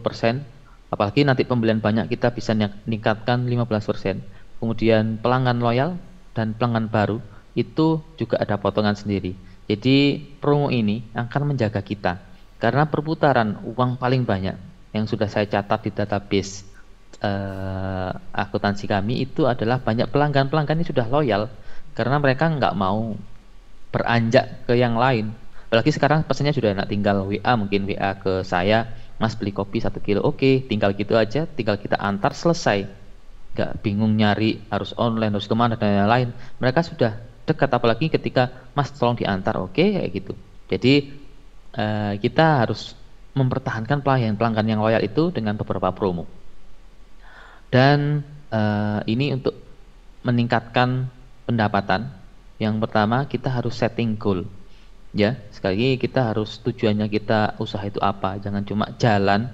apalagi nanti pembelian banyak kita bisa meningkatkan 15%. Kemudian pelanggan loyal dan pelanggan baru itu juga ada potongan sendiri. Jadi promo ini akan menjaga kita karena perputaran uang paling banyak yang sudah saya catat di database uh, eh, akuntansi kami itu adalah banyak pelanggan-pelanggan ini sudah loyal karena mereka nggak mau beranjak ke yang lain. Apalagi sekarang pesannya sudah enak tinggal WA mungkin WA ke saya, Mas beli kopi satu kilo, oke, tinggal gitu aja, tinggal kita antar selesai. nggak bingung nyari harus online harus kemana dan lain-lain. Mereka sudah dekat apalagi ketika Mas tolong diantar, oke kayak gitu. Jadi uh, kita harus mempertahankan pelanggan-pelanggan yang loyal itu dengan beberapa promo dan uh, ini untuk meningkatkan pendapatan yang pertama kita harus setting goal ya sekali lagi kita harus tujuannya kita usaha itu apa jangan cuma jalan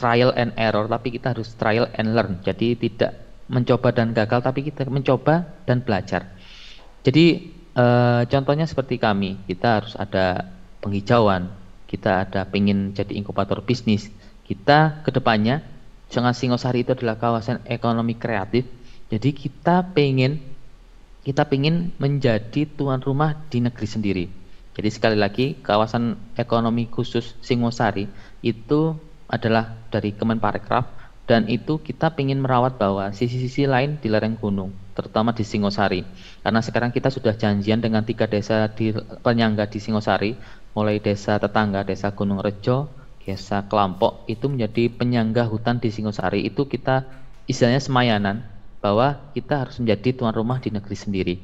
trial and error tapi kita harus trial and learn jadi tidak mencoba dan gagal tapi kita mencoba dan belajar jadi e, contohnya seperti kami kita harus ada penghijauan kita ada pengen jadi inkubator bisnis kita kedepannya Jangan Singosari itu adalah kawasan ekonomi kreatif. Jadi kita pengen kita pengen menjadi tuan rumah di negeri sendiri. Jadi sekali lagi kawasan ekonomi khusus Singosari itu adalah dari Kemenparekraf dan itu kita ingin merawat bahwa sisi-sisi lain di lereng gunung terutama di Singosari karena sekarang kita sudah janjian dengan tiga desa di penyangga di Singosari mulai desa tetangga desa Gunung Rejo desa Kelompok itu menjadi penyangga hutan di Singosari itu kita istilahnya semayanan bahwa kita harus menjadi tuan rumah di negeri sendiri.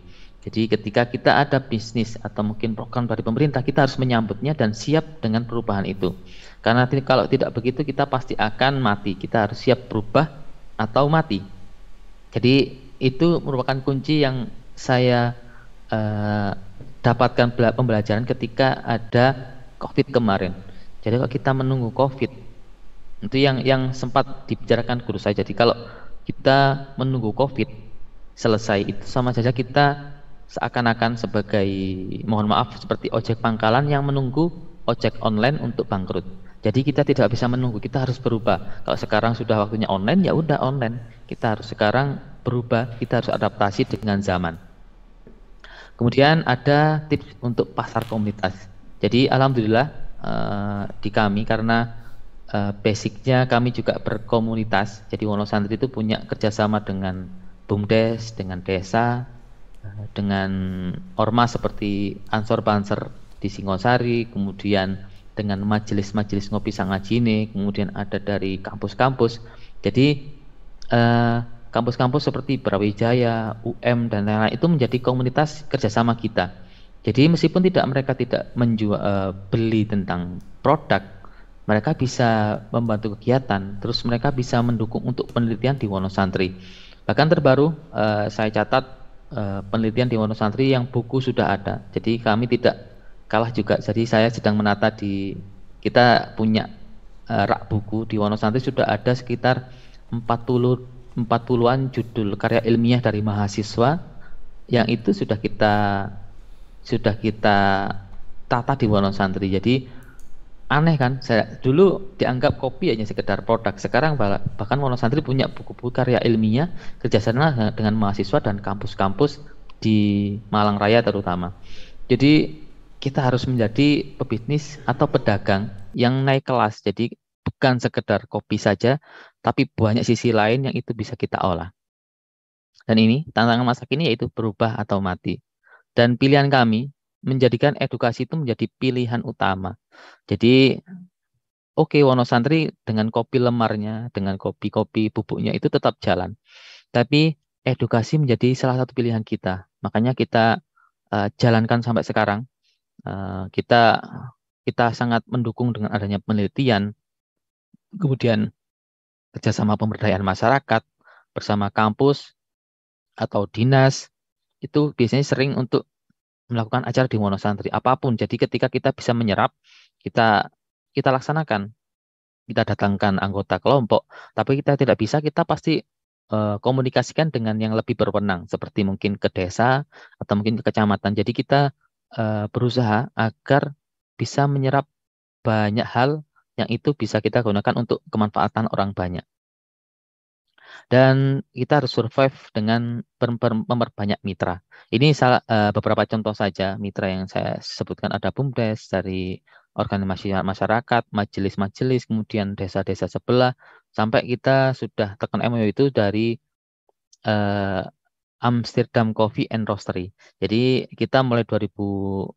Jadi ketika kita ada bisnis atau mungkin program dari pemerintah, kita harus menyambutnya dan siap dengan perubahan itu. Karena kalau tidak begitu kita pasti akan mati. Kita harus siap berubah atau mati. Jadi itu merupakan kunci yang saya eh, dapatkan pembelajaran ketika ada COVID kemarin. Jadi kalau kita menunggu COVID itu yang yang sempat dibicarakan guru saya. Jadi kalau kita menunggu COVID selesai itu sama saja kita seakan-akan sebagai mohon maaf seperti ojek pangkalan yang menunggu ojek online untuk bangkrut. Jadi kita tidak bisa menunggu, kita harus berubah. Kalau sekarang sudah waktunya online, ya udah online. Kita harus sekarang berubah, kita harus adaptasi dengan zaman. Kemudian ada tips untuk pasar komunitas. Jadi alhamdulillah uh, di kami karena uh, basicnya kami juga berkomunitas. Jadi Wono itu punya kerjasama dengan BUMDes, dengan desa, eh, dengan ormas seperti Ansor Panser di Singosari, kemudian dengan majelis-majelis ngopi sangajine, kemudian ada dari kampus-kampus. Jadi uh, kampus-kampus seperti Brawijaya, UM dan lain-lain itu menjadi komunitas kerjasama kita. Jadi meskipun tidak mereka tidak menjual uh, beli tentang produk, mereka bisa membantu kegiatan, terus mereka bisa mendukung untuk penelitian di Wonosantri. Bahkan terbaru uh, saya catat uh, penelitian di Wonosantri yang buku sudah ada. Jadi kami tidak kalah juga. Jadi saya sedang menata di kita punya uh, rak buku di Wonosantri sudah ada sekitar 40 40-an judul karya ilmiah dari mahasiswa yang itu sudah kita sudah kita tata di Wonosantri. Jadi aneh kan? Saya dulu dianggap kopi hanya sekedar produk. Sekarang bahkan Wonosantri punya buku-buku karya ilmiah kerjasama dengan mahasiswa dan kampus-kampus di Malang Raya terutama. Jadi kita harus menjadi pebisnis atau pedagang yang naik kelas. Jadi bukan sekedar kopi saja, tapi banyak sisi lain yang itu bisa kita olah. Dan ini tantangan masa kini yaitu berubah atau mati dan pilihan kami menjadikan edukasi itu menjadi pilihan utama. Jadi oke okay, Wonosantri dengan kopi lemarnya, dengan kopi-kopi bubuknya itu tetap jalan. Tapi edukasi menjadi salah satu pilihan kita. Makanya kita uh, jalankan sampai sekarang. Uh, kita kita sangat mendukung dengan adanya penelitian, kemudian kerjasama pemberdayaan masyarakat bersama kampus atau dinas itu biasanya sering untuk melakukan acara di monosantri apapun. Jadi ketika kita bisa menyerap, kita kita laksanakan. Kita datangkan anggota kelompok, tapi kita tidak bisa, kita pasti uh, komunikasikan dengan yang lebih berwenang seperti mungkin ke desa atau mungkin ke kecamatan. Jadi kita uh, berusaha agar bisa menyerap banyak hal yang itu bisa kita gunakan untuk kemanfaatan orang banyak dan kita harus survive dengan memperbanyak mitra. Ini salah uh, beberapa contoh saja mitra yang saya sebutkan ada BUMDes dari organisasi masyarakat, majelis-majelis, kemudian desa-desa sebelah sampai kita sudah tekan MOU itu dari uh, Amsterdam Coffee and Roastery. Jadi kita mulai 2017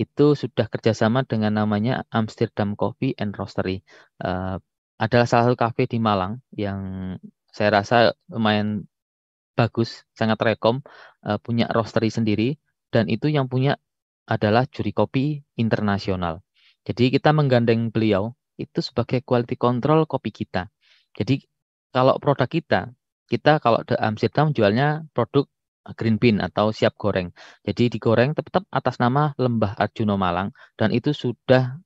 itu sudah kerjasama dengan namanya Amsterdam Coffee and Roastery. Uh, adalah salah satu kafe di Malang yang saya rasa lumayan bagus, sangat rekom, uh, punya roastery sendiri dan itu yang punya adalah juri kopi internasional. Jadi kita menggandeng beliau itu sebagai quality control kopi kita. Jadi kalau produk kita, kita kalau di Amsterdam jualnya produk green bean atau siap goreng. Jadi digoreng tetap atas nama Lembah Arjuno Malang dan itu sudah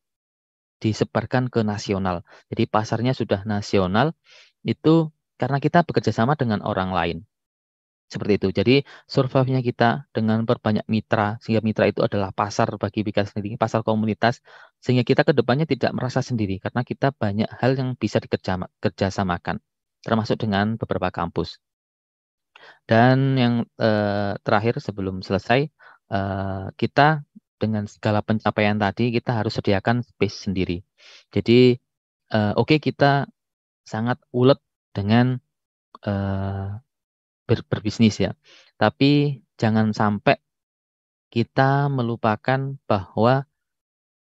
disebarkan ke nasional. Jadi pasarnya sudah nasional itu karena kita bekerja sama dengan orang lain. Seperti itu. Jadi survive-nya kita dengan perbanyak mitra, sehingga mitra itu adalah pasar bagi Bika sendiri, pasar komunitas, sehingga kita ke depannya tidak merasa sendiri, karena kita banyak hal yang bisa dikerjasamakan, termasuk dengan beberapa kampus. Dan yang eh, terakhir sebelum selesai, eh, kita dengan segala pencapaian tadi kita harus sediakan space sendiri. Jadi uh, oke okay, kita sangat ulet dengan uh, ber berbisnis ya, tapi jangan sampai kita melupakan bahwa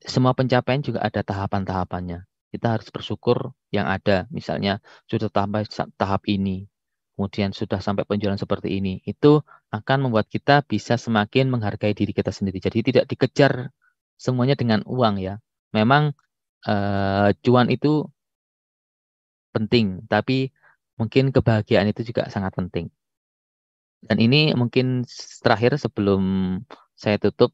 semua pencapaian juga ada tahapan-tahapannya. Kita harus bersyukur yang ada, misalnya sudah sampai tahap ini, kemudian sudah sampai penjualan seperti ini. Itu akan membuat kita bisa semakin menghargai diri kita sendiri. Jadi tidak dikejar semuanya dengan uang ya. Memang eh, cuan itu penting, tapi mungkin kebahagiaan itu juga sangat penting. Dan ini mungkin terakhir sebelum saya tutup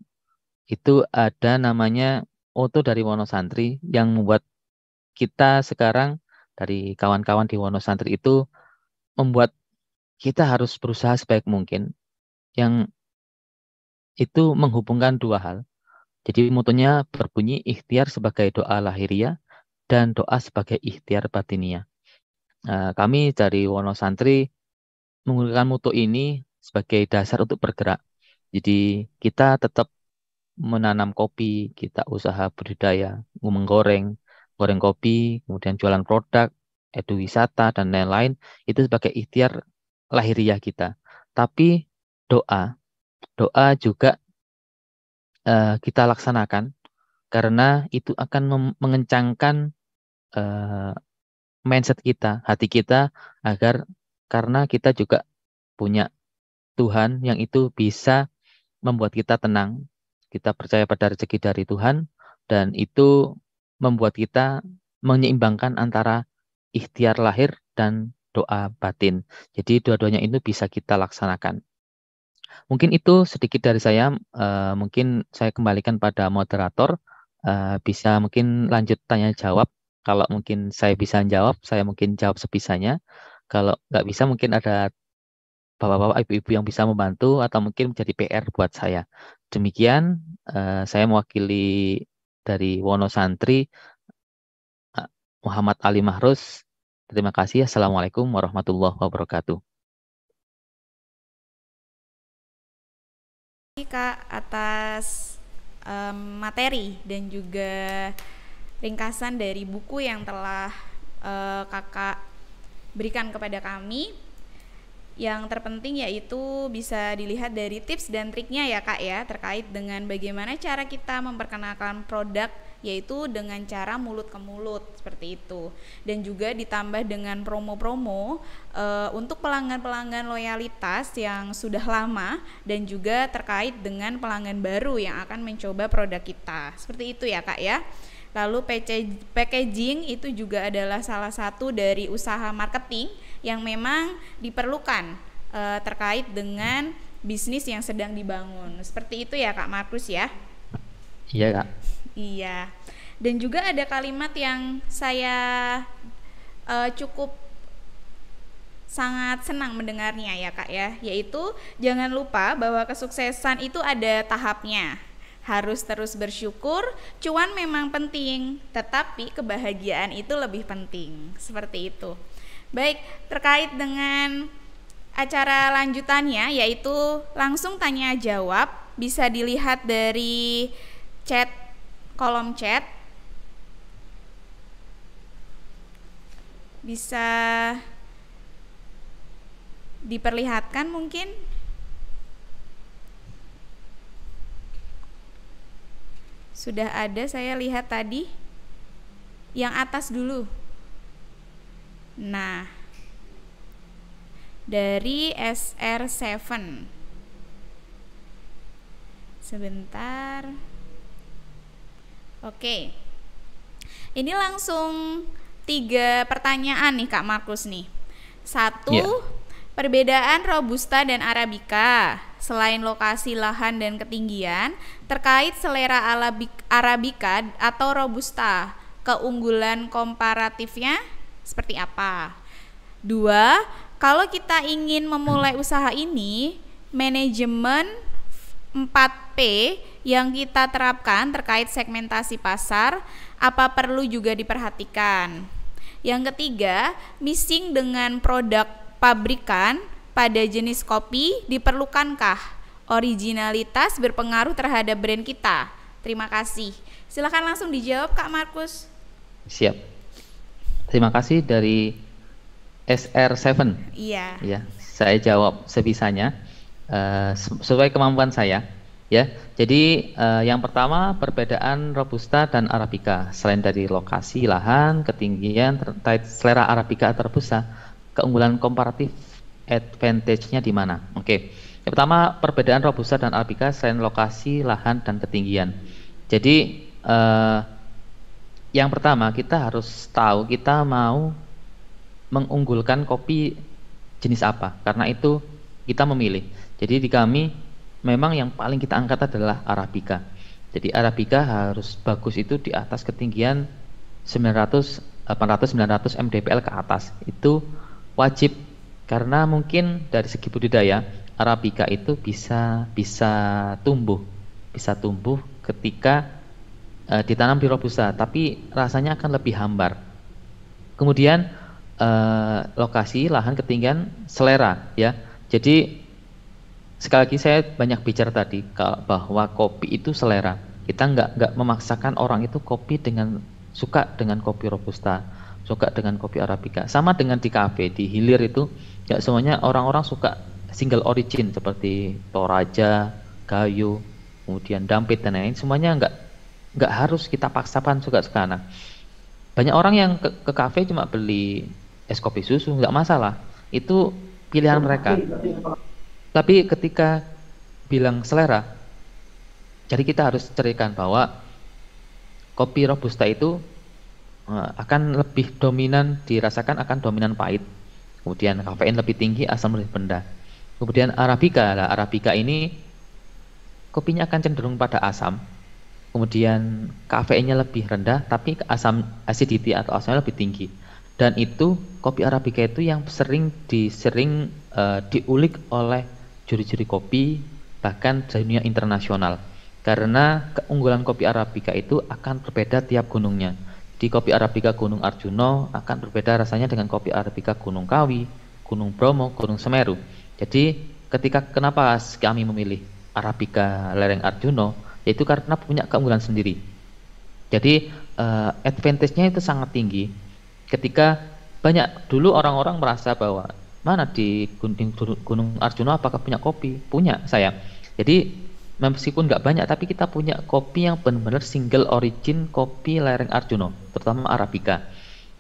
itu ada namanya Oto dari Wonosantri yang membuat kita sekarang dari kawan-kawan di Wonosantri itu membuat kita harus berusaha sebaik mungkin yang itu menghubungkan dua hal. Jadi mutunya berbunyi ikhtiar sebagai doa lahiria dan doa sebagai ikhtiar batinia. Nah, kami dari Wonosantri menggunakan mutu ini sebagai dasar untuk bergerak. Jadi kita tetap menanam kopi, kita usaha budidaya, menggoreng, goreng kopi, kemudian jualan produk, edu wisata, dan lain-lain, itu sebagai ikhtiar lahiriah kita. Tapi doa. Doa juga uh, kita laksanakan karena itu akan mengencangkan uh, mindset kita, hati kita agar karena kita juga punya Tuhan yang itu bisa membuat kita tenang. Kita percaya pada rezeki dari Tuhan dan itu membuat kita menyeimbangkan antara ikhtiar lahir dan doa batin. Jadi dua-duanya itu bisa kita laksanakan. Mungkin itu sedikit dari saya. Uh, mungkin saya kembalikan pada moderator. Uh, bisa mungkin lanjut tanya jawab. Kalau mungkin saya bisa jawab, saya mungkin jawab sebisanya. Kalau nggak bisa, mungkin ada bapak-bapak, ibu-ibu yang bisa membantu atau mungkin menjadi PR buat saya. Demikian, uh, saya mewakili dari Wono Santri Muhammad Ali Mahrus. Terima kasih. Assalamualaikum warahmatullahi wabarakatuh. Kak atas um, materi dan juga ringkasan dari buku yang telah uh, Kakak berikan kepada kami. Yang terpenting yaitu bisa dilihat dari tips dan triknya ya Kak ya terkait dengan bagaimana cara kita memperkenalkan produk yaitu dengan cara mulut ke mulut seperti itu dan juga ditambah dengan promo-promo e, untuk pelanggan-pelanggan loyalitas yang sudah lama dan juga terkait dengan pelanggan baru yang akan mencoba produk kita seperti itu ya kak ya Lalu packaging itu juga adalah salah satu dari usaha marketing yang memang diperlukan e, terkait dengan bisnis yang sedang dibangun. Seperti itu ya Kak Markus ya. Iya kak. Iya. Dan juga ada kalimat yang saya uh, cukup sangat senang mendengarnya ya kak ya, yaitu jangan lupa bahwa kesuksesan itu ada tahapnya. Harus terus bersyukur, cuan memang penting, tetapi kebahagiaan itu lebih penting. Seperti itu. Baik, terkait dengan acara lanjutannya yaitu langsung tanya jawab bisa dilihat dari chat kolom chat bisa diperlihatkan mungkin sudah ada saya lihat tadi yang atas dulu nah dari SR7 sebentar Oke. Ini langsung tiga pertanyaan nih Kak Markus nih. Satu, yeah. perbedaan robusta dan arabica selain lokasi lahan dan ketinggian terkait selera arabica atau robusta. Keunggulan komparatifnya seperti apa? Dua, kalau kita ingin memulai usaha ini, manajemen 4P yang kita terapkan terkait segmentasi pasar, apa perlu juga diperhatikan. Yang ketiga, missing dengan produk pabrikan pada jenis kopi diperlukankah? Originalitas berpengaruh terhadap brand kita. Terima kasih. Silakan langsung dijawab Kak Markus. Siap. Terima kasih dari SR7. Iya. Ya, saya jawab sebisanya uh, sesuai kemampuan saya Ya, jadi uh, yang pertama perbedaan robusta dan arabica. Selain dari lokasi, lahan, ketinggian, terkait selera arabica atau robusta, keunggulan komparatif advantage-nya di mana? Oke. Okay. Yang pertama perbedaan robusta dan arabica selain lokasi, lahan, dan ketinggian. Jadi uh, yang pertama kita harus tahu kita mau mengunggulkan kopi jenis apa. Karena itu kita memilih. Jadi di kami memang yang paling kita angkat adalah Arabica. Jadi Arabica harus bagus itu di atas ketinggian 900 800 900 mdpl ke atas. Itu wajib karena mungkin dari segi budidaya Arabica itu bisa bisa tumbuh, bisa tumbuh ketika e, ditanam di robusta, tapi rasanya akan lebih hambar. Kemudian e, lokasi lahan ketinggian selera ya. Jadi sekali lagi saya banyak bicara tadi bahwa kopi itu selera. Kita nggak nggak memaksakan orang itu kopi dengan suka dengan kopi robusta, suka dengan kopi arabica. Sama dengan di kafe di hilir itu nggak semuanya orang-orang suka single origin seperti Toraja, Gayo, kemudian Dampit dan lain-lain. Semuanya nggak nggak harus kita paksakan suka sekarang. Banyak orang yang ke, ke kafe cuma beli es kopi susu nggak masalah. Itu pilihan mereka. Tapi ketika bilang selera, jadi kita harus cerikan bahwa kopi robusta itu eh, akan lebih dominan dirasakan akan dominan pahit. Kemudian kafein lebih tinggi, asam lebih rendah. Kemudian arabica, lah arabica ini kopinya akan cenderung pada asam. Kemudian kafeinnya lebih rendah, tapi asam acidity atau asamnya lebih tinggi. Dan itu kopi arabica itu yang sering disering uh, diulik oleh ciri-ciri kopi, bahkan dunia internasional. Karena keunggulan kopi Arabica itu akan berbeda tiap gunungnya. Di kopi Arabica Gunung Arjuna akan berbeda rasanya dengan kopi Arabica Gunung Kawi, Gunung Bromo, Gunung Semeru. Jadi ketika kenapa kami memilih Arabica lereng Arjuna yaitu karena punya keunggulan sendiri. Jadi uh, advantage-nya itu sangat tinggi ketika banyak dulu orang-orang merasa bahwa mana di Gunung, Gunung Arjuna apakah punya kopi? Punya saya. Jadi meskipun nggak banyak tapi kita punya kopi yang benar-benar single origin kopi lereng Arjuna, terutama Arabica.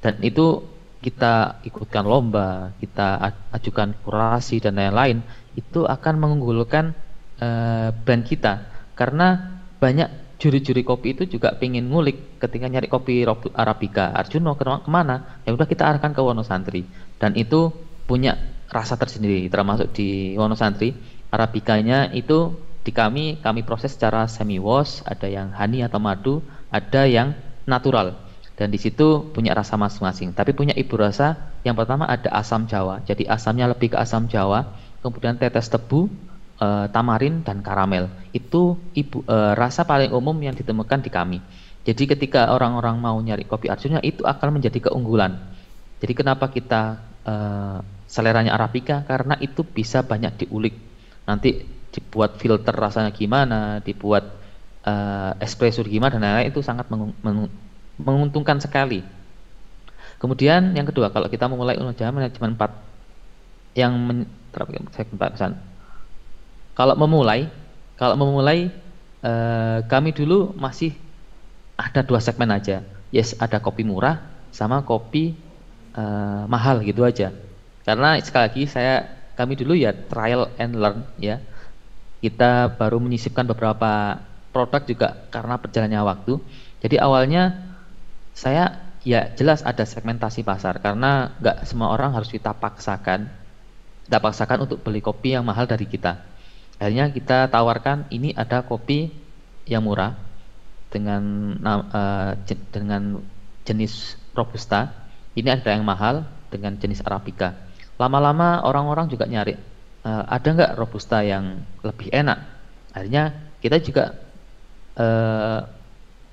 Dan itu kita ikutkan lomba, kita ajukan kurasi dan lain-lain, itu akan mengunggulkan uh, brand kita karena banyak juri-juri kopi itu juga pengen ngulik ketika nyari kopi Arabica Arjuna kemana ya udah kita arahkan ke Wonosantri dan itu punya rasa tersendiri termasuk di Wonosantri Arabikanya itu di kami kami proses secara semi wash ada yang honey atau madu ada yang natural dan di situ punya rasa masing-masing tapi punya ibu rasa yang pertama ada asam jawa jadi asamnya lebih ke asam jawa kemudian tetes tebu e, tamarin dan karamel itu ibu e, rasa paling umum yang ditemukan di kami jadi ketika orang-orang mau nyari kopi Arjuna itu akan menjadi keunggulan jadi kenapa kita e, seleranya Arabica karena itu bisa banyak diulik. Nanti dibuat filter rasanya gimana, dibuat uh, eh, espresso gimana dan lain-lain itu sangat menguntungkan sekali. Kemudian yang kedua, kalau kita memulai usaha manajemen 4 yang men, pesan. Ya, kalau memulai, kalau memulai uh, kami dulu masih ada dua segmen aja. Yes, ada kopi murah sama kopi uh, mahal gitu aja. Karena sekali lagi saya kami dulu ya trial and learn ya. Kita baru menyisipkan beberapa produk juga karena perjalannya waktu. Jadi awalnya saya ya jelas ada segmentasi pasar karena nggak semua orang harus kita paksakan kita paksakan untuk beli kopi yang mahal dari kita akhirnya kita tawarkan ini ada kopi yang murah dengan uh, dengan jenis robusta ini ada yang mahal dengan jenis arabica lama-lama orang-orang juga nyari e, ada nggak robusta yang lebih enak akhirnya kita juga e,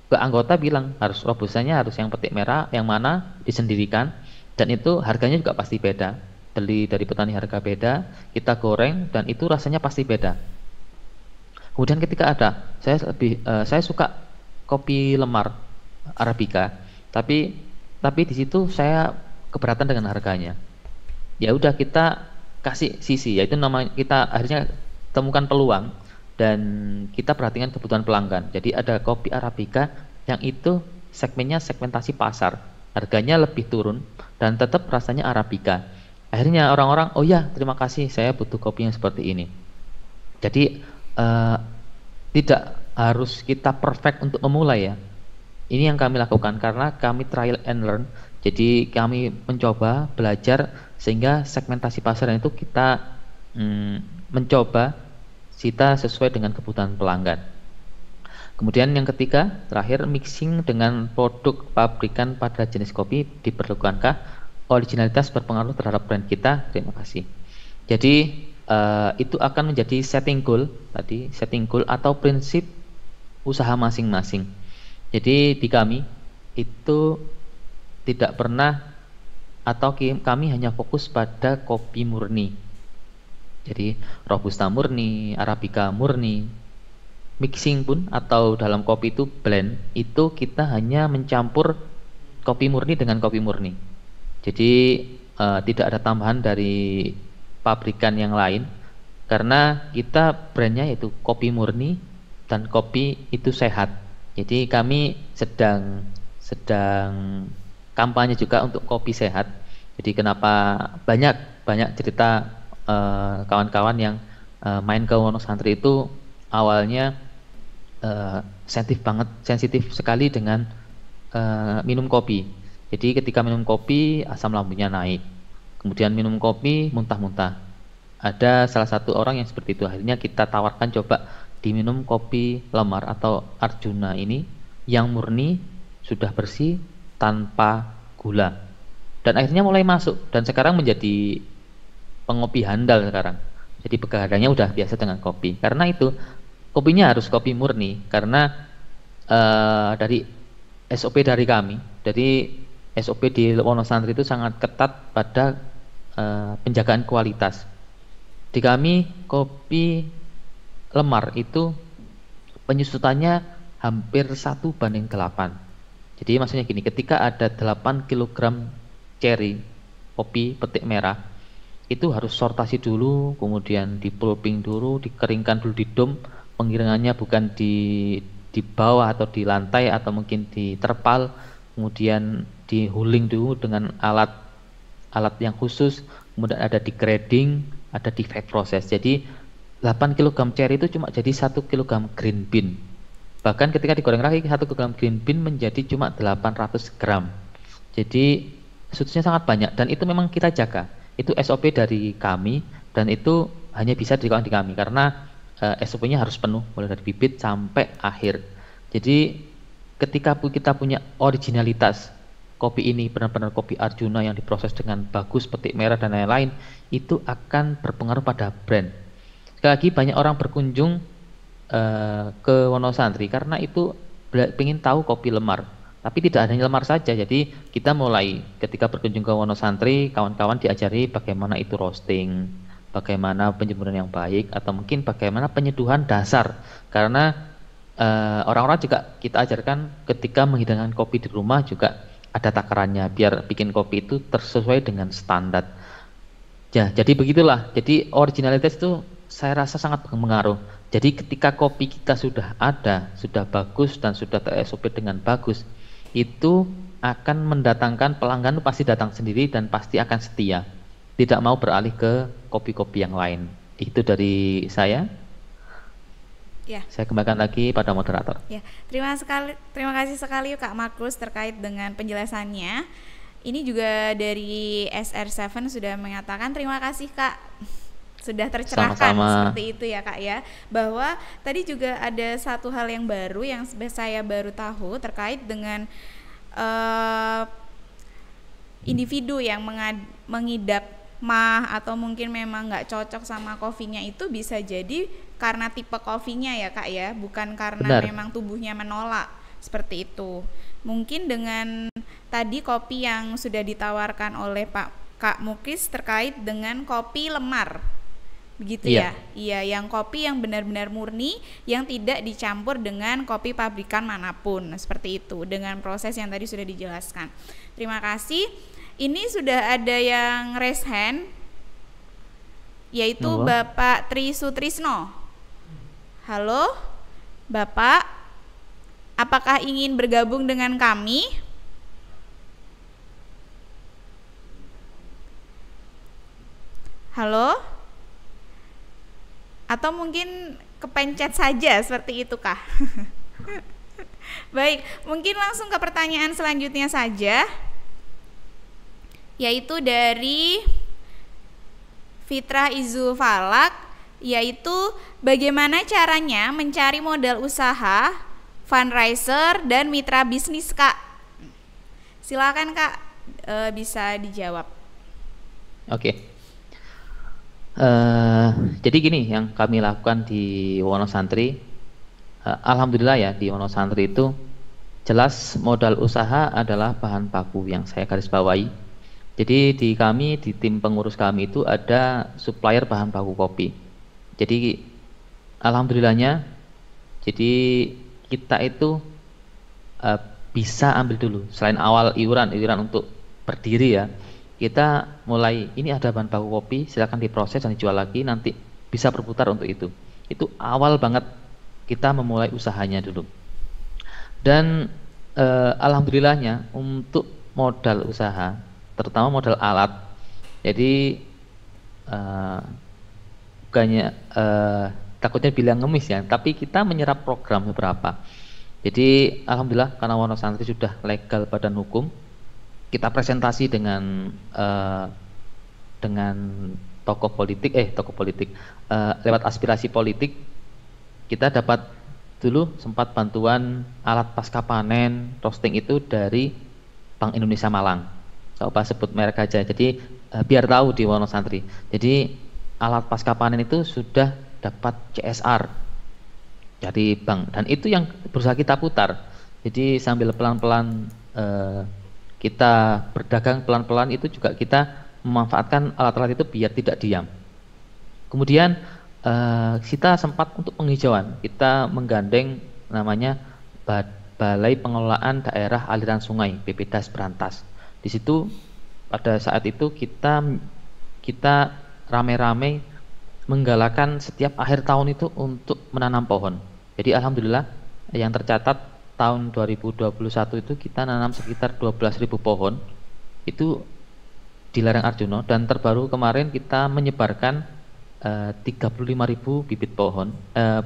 ke anggota bilang harus robustanya harus yang petik merah yang mana disendirikan dan itu harganya juga pasti beda beli dari petani harga beda kita goreng dan itu rasanya pasti beda kemudian ketika ada saya lebih e, saya suka kopi lemar arabica tapi tapi di situ saya keberatan dengan harganya ya udah kita kasih sisi yaitu nama kita akhirnya temukan peluang dan kita perhatikan kebutuhan pelanggan. Jadi ada kopi arabica yang itu segmennya segmentasi pasar, harganya lebih turun dan tetap rasanya arabica. Akhirnya orang-orang, oh ya terima kasih saya butuh kopi yang seperti ini. Jadi uh, tidak harus kita perfect untuk memulai ya. Ini yang kami lakukan karena kami trial and learn. Jadi kami mencoba belajar sehingga segmentasi pasar itu kita mm, mencoba kita sesuai dengan kebutuhan pelanggan kemudian yang ketiga terakhir mixing dengan produk pabrikan pada jenis kopi diperlukankah originalitas berpengaruh terhadap brand kita terima kasih jadi uh, itu akan menjadi setting goal tadi setting goal atau prinsip usaha masing-masing jadi di kami itu tidak pernah atau kami hanya fokus pada kopi murni. Jadi robusta murni, arabica murni, mixing pun atau dalam kopi itu blend itu kita hanya mencampur kopi murni dengan kopi murni. Jadi uh, tidak ada tambahan dari pabrikan yang lain karena kita brandnya yaitu kopi murni dan kopi itu sehat. Jadi kami sedang sedang kampanye juga untuk kopi sehat. Jadi kenapa banyak banyak cerita eh, kawan-kawan uh, yang uh, main ke Wonosantri itu awalnya uh, sensitif banget, sensitif sekali dengan uh, minum kopi. Jadi ketika minum kopi asam lambungnya naik, kemudian minum kopi muntah-muntah. Ada salah satu orang yang seperti itu. Akhirnya kita tawarkan coba diminum kopi lemar atau Arjuna ini yang murni sudah bersih tanpa gula. Dan akhirnya mulai masuk dan sekarang menjadi pengopi handal sekarang. Jadi pegadaiannya udah biasa dengan kopi. Karena itu kopinya harus kopi murni karena uh, dari SOP dari kami. Jadi SOP di Wonosantri itu sangat ketat pada uh, penjagaan kualitas. Di kami kopi lemar itu penyusutannya hampir satu banding 8 jadi maksudnya gini, ketika ada 8 kg cherry, kopi petik merah, itu harus sortasi dulu, kemudian dipulping dulu, dikeringkan dulu di dom, pengiringannya bukan di di bawah atau di lantai atau mungkin di terpal, kemudian di dihuling dulu dengan alat alat yang khusus, kemudian ada di grading, ada di fat process. Jadi 8 kg cherry itu cuma jadi 1 kg green bean Bahkan ketika digoreng lagi, satu kegaram green bean menjadi cuma 800 gram. Jadi susunya sangat banyak dan itu memang kita jaga. Itu SOP dari kami dan itu hanya bisa dilakukan di kami karena e, eh, SOP-nya harus penuh mulai dari bibit sampai akhir. Jadi ketika kita punya originalitas kopi ini benar-benar kopi Arjuna yang diproses dengan bagus petik merah dan lain-lain itu akan berpengaruh pada brand. Sekali lagi banyak orang berkunjung Eh, ke Wonosantri karena itu ingin tahu kopi lemar. Tapi tidak hanya lemar saja, jadi kita mulai ketika berkunjung ke Wonosantri, kawan-kawan diajari bagaimana itu roasting, bagaimana penjemuran yang baik, atau mungkin bagaimana penyeduhan dasar. Karena eh, orang-orang uh, juga kita ajarkan ketika menghidangkan kopi di rumah juga ada takarannya, biar bikin kopi itu tersesuai dengan standar. Ya, jadi begitulah. Jadi originalitas itu saya rasa sangat mengaruh jadi ketika kopi kita sudah ada, sudah bagus dan sudah ter SOP dengan bagus, itu akan mendatangkan pelanggan pasti datang sendiri dan pasti akan setia. Tidak mau beralih ke kopi-kopi yang lain. Itu dari saya. Ya. Saya kembalikan lagi pada moderator. Ya, terima sekali, terima kasih sekali Kak Markus terkait dengan penjelasannya. Ini juga dari SR7 sudah mengatakan terima kasih Kak sudah tercerahkan Sama-sama. seperti itu ya kak ya bahwa tadi juga ada satu hal yang baru yang saya baru tahu terkait dengan uh, individu yang mengad, mengidap mah atau mungkin memang nggak cocok sama kofinya itu bisa jadi karena tipe kofinya ya kak ya bukan karena Benar. memang tubuhnya menolak seperti itu mungkin dengan tadi kopi yang sudah ditawarkan oleh Pak Kak Mukis terkait dengan kopi lemar begitu yeah. ya? Iya, yang kopi yang benar-benar murni, yang tidak dicampur dengan kopi pabrikan manapun, nah, seperti itu. Dengan proses yang tadi sudah dijelaskan. Terima kasih. Ini sudah ada yang raise hand, yaitu Halo. Bapak Tri Sutrisno. Halo, Bapak. Apakah ingin bergabung dengan kami? Halo atau mungkin kepencet saja seperti itu kah? Baik, mungkin langsung ke pertanyaan selanjutnya saja yaitu dari Fitrah Izul Falak yaitu bagaimana caranya mencari modal usaha, fundraiser dan mitra bisnis Kak. Silakan Kak e, bisa dijawab. Oke. Eh, jadi gini yang kami lakukan di Wonosantri, uh, alhamdulillah ya di Wonosantri itu jelas modal usaha adalah bahan baku yang saya garis bawahi. Jadi di kami di tim pengurus kami itu ada supplier bahan baku kopi. Jadi alhamdulillahnya, jadi kita itu uh, bisa ambil dulu selain awal iuran iuran untuk berdiri ya kita mulai ini ada bahan baku kopi silahkan diproses dan dijual lagi nanti bisa berputar untuk itu itu awal banget kita memulai usahanya dulu dan e, alhamdulillahnya untuk modal usaha terutama modal alat jadi e, bukannya e, takutnya bilang ngemis ya tapi kita menyerap program beberapa jadi alhamdulillah karena Wonosantri sudah legal badan hukum kita presentasi dengan uh, dengan tokoh politik eh tokoh politik uh, lewat aspirasi politik kita dapat dulu sempat bantuan alat pasca panen roasting itu dari Bank Indonesia Malang. coba sebut merek aja. Jadi uh, biar tahu di Wono Jadi alat pasca panen itu sudah dapat CSR dari bank dan itu yang berusaha kita putar. Jadi sambil pelan-pelan kita berdagang pelan-pelan itu juga kita memanfaatkan alat-alat itu biar tidak diam. Kemudian uh, kita sempat untuk penghijauan, kita menggandeng namanya Balai Pengelolaan Daerah Aliran Sungai BPDAS Berantas. Di situ pada saat itu kita kita rame-rame menggalakan setiap akhir tahun itu untuk menanam pohon. Jadi alhamdulillah yang tercatat tahun 2021 itu kita nanam sekitar 12.000 pohon itu di lereng Arjuna dan terbaru kemarin kita menyebarkan eh, uh, 35.000 bibit pohon uh,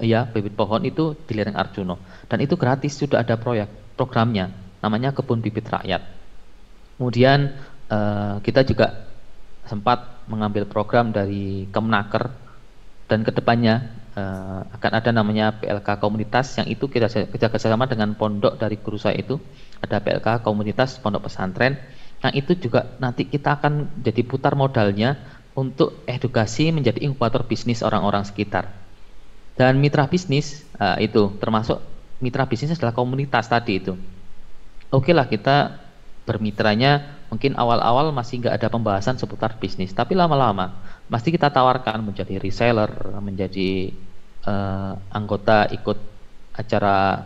ya bibit pohon itu di lereng Arjuna dan itu gratis sudah ada proyek programnya namanya kebun bibit rakyat kemudian uh, kita juga sempat mengambil program dari Kemnaker dan kedepannya uh, akan ada namanya PLK komunitas yang itu kita kerja kerjasama dengan pondok dari guru saya itu ada PLK komunitas pondok pesantren yang nah, itu juga nanti kita akan jadi putar modalnya untuk edukasi menjadi inkubator bisnis orang-orang sekitar dan mitra bisnis uh, itu termasuk mitra bisnis adalah komunitas tadi itu oke okay lah kita bermitranya mungkin awal-awal masih nggak ada pembahasan seputar bisnis, tapi lama-lama pasti kita tawarkan menjadi reseller, menjadi uh, anggota ikut acara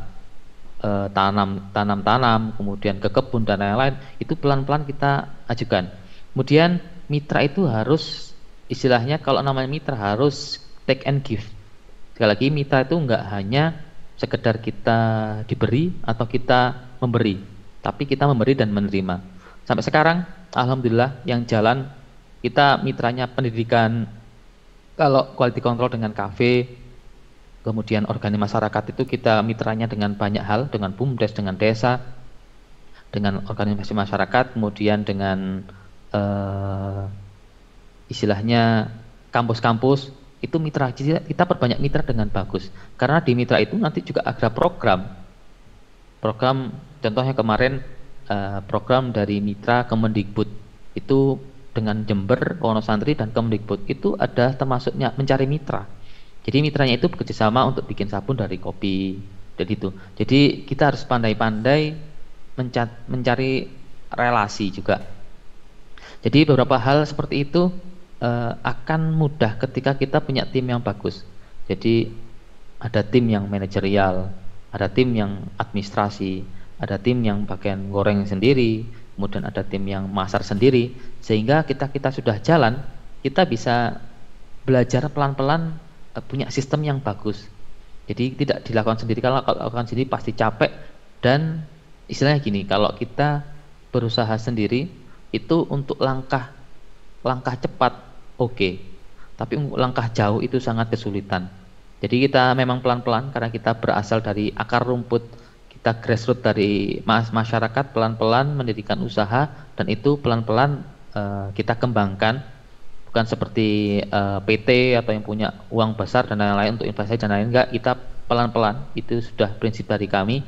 eh, tanam tanam tanam uh, kemudian ke kebun dan lain-lain. Itu pelan-pelan kita ajukan. Kemudian mitra itu harus istilahnya kalau namanya mitra harus take and give. Sekali lagi mitra itu nggak hanya sekedar kita diberi atau kita memberi, tapi kita memberi dan menerima Sampai sekarang alhamdulillah yang jalan kita mitranya pendidikan kalau quality control dengan kafe kemudian organik masyarakat itu kita mitranya dengan banyak hal dengan bumdes dengan desa dengan organisasi masyarakat kemudian dengan uh, istilahnya kampus-kampus itu mitra kita perbanyak mitra dengan bagus karena di mitra itu nanti juga ada program program contohnya kemarin Eh, program dari mitra Kemendikbud itu dengan Jember, Wonosantri dan Kemendikbud itu ada termasuknya mencari mitra. Jadi mitranya itu bekerjasama untuk bikin sabun dari kopi dari itu. Jadi kita harus pandai-pandai mencari relasi juga. Jadi beberapa hal seperti itu eh, akan mudah ketika kita punya tim yang bagus. Jadi ada tim yang manajerial, ada tim yang administrasi, ada tim yang bagian goreng sendiri, kemudian ada tim yang masar sendiri, sehingga kita kita sudah jalan, kita bisa belajar pelan-pelan eh, punya sistem yang bagus. Jadi tidak dilakukan sendiri. Kalau dilakukan sendiri pasti capek dan istilahnya gini, kalau kita berusaha sendiri itu untuk langkah langkah cepat oke, okay. tapi untuk langkah jauh itu sangat kesulitan. Jadi kita memang pelan-pelan karena kita berasal dari akar rumput kita grassroots dari masyarakat pelan-pelan mendirikan usaha dan itu pelan-pelan uh, kita kembangkan bukan seperti uh, eh, PT atau yang punya uang besar dan lain-lain untuk investasi dan lain-lain enggak kita pelan-pelan itu sudah prinsip dari kami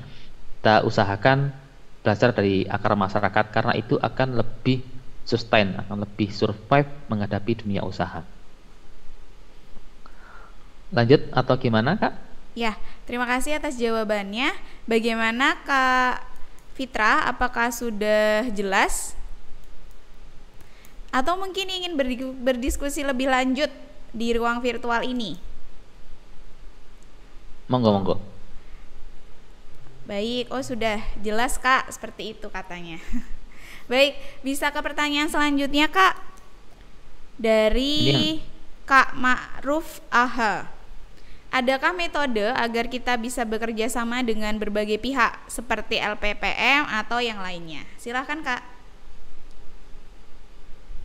kita usahakan belajar dari akar masyarakat karena itu akan lebih sustain akan lebih survive menghadapi dunia usaha lanjut atau gimana kak? Ya, terima kasih atas jawabannya. Bagaimana Kak Fitra, apakah sudah jelas? Atau mungkin ingin berdiskusi lebih lanjut di ruang virtual ini? Monggo, monggo. Baik, oh sudah jelas Kak, seperti itu katanya. Baik, bisa ke pertanyaan selanjutnya Kak. Dari ya. Kak Ma'ruf Aha. Adakah metode agar kita bisa bekerja sama dengan berbagai pihak seperti LPPM atau yang lainnya? Silahkan kak.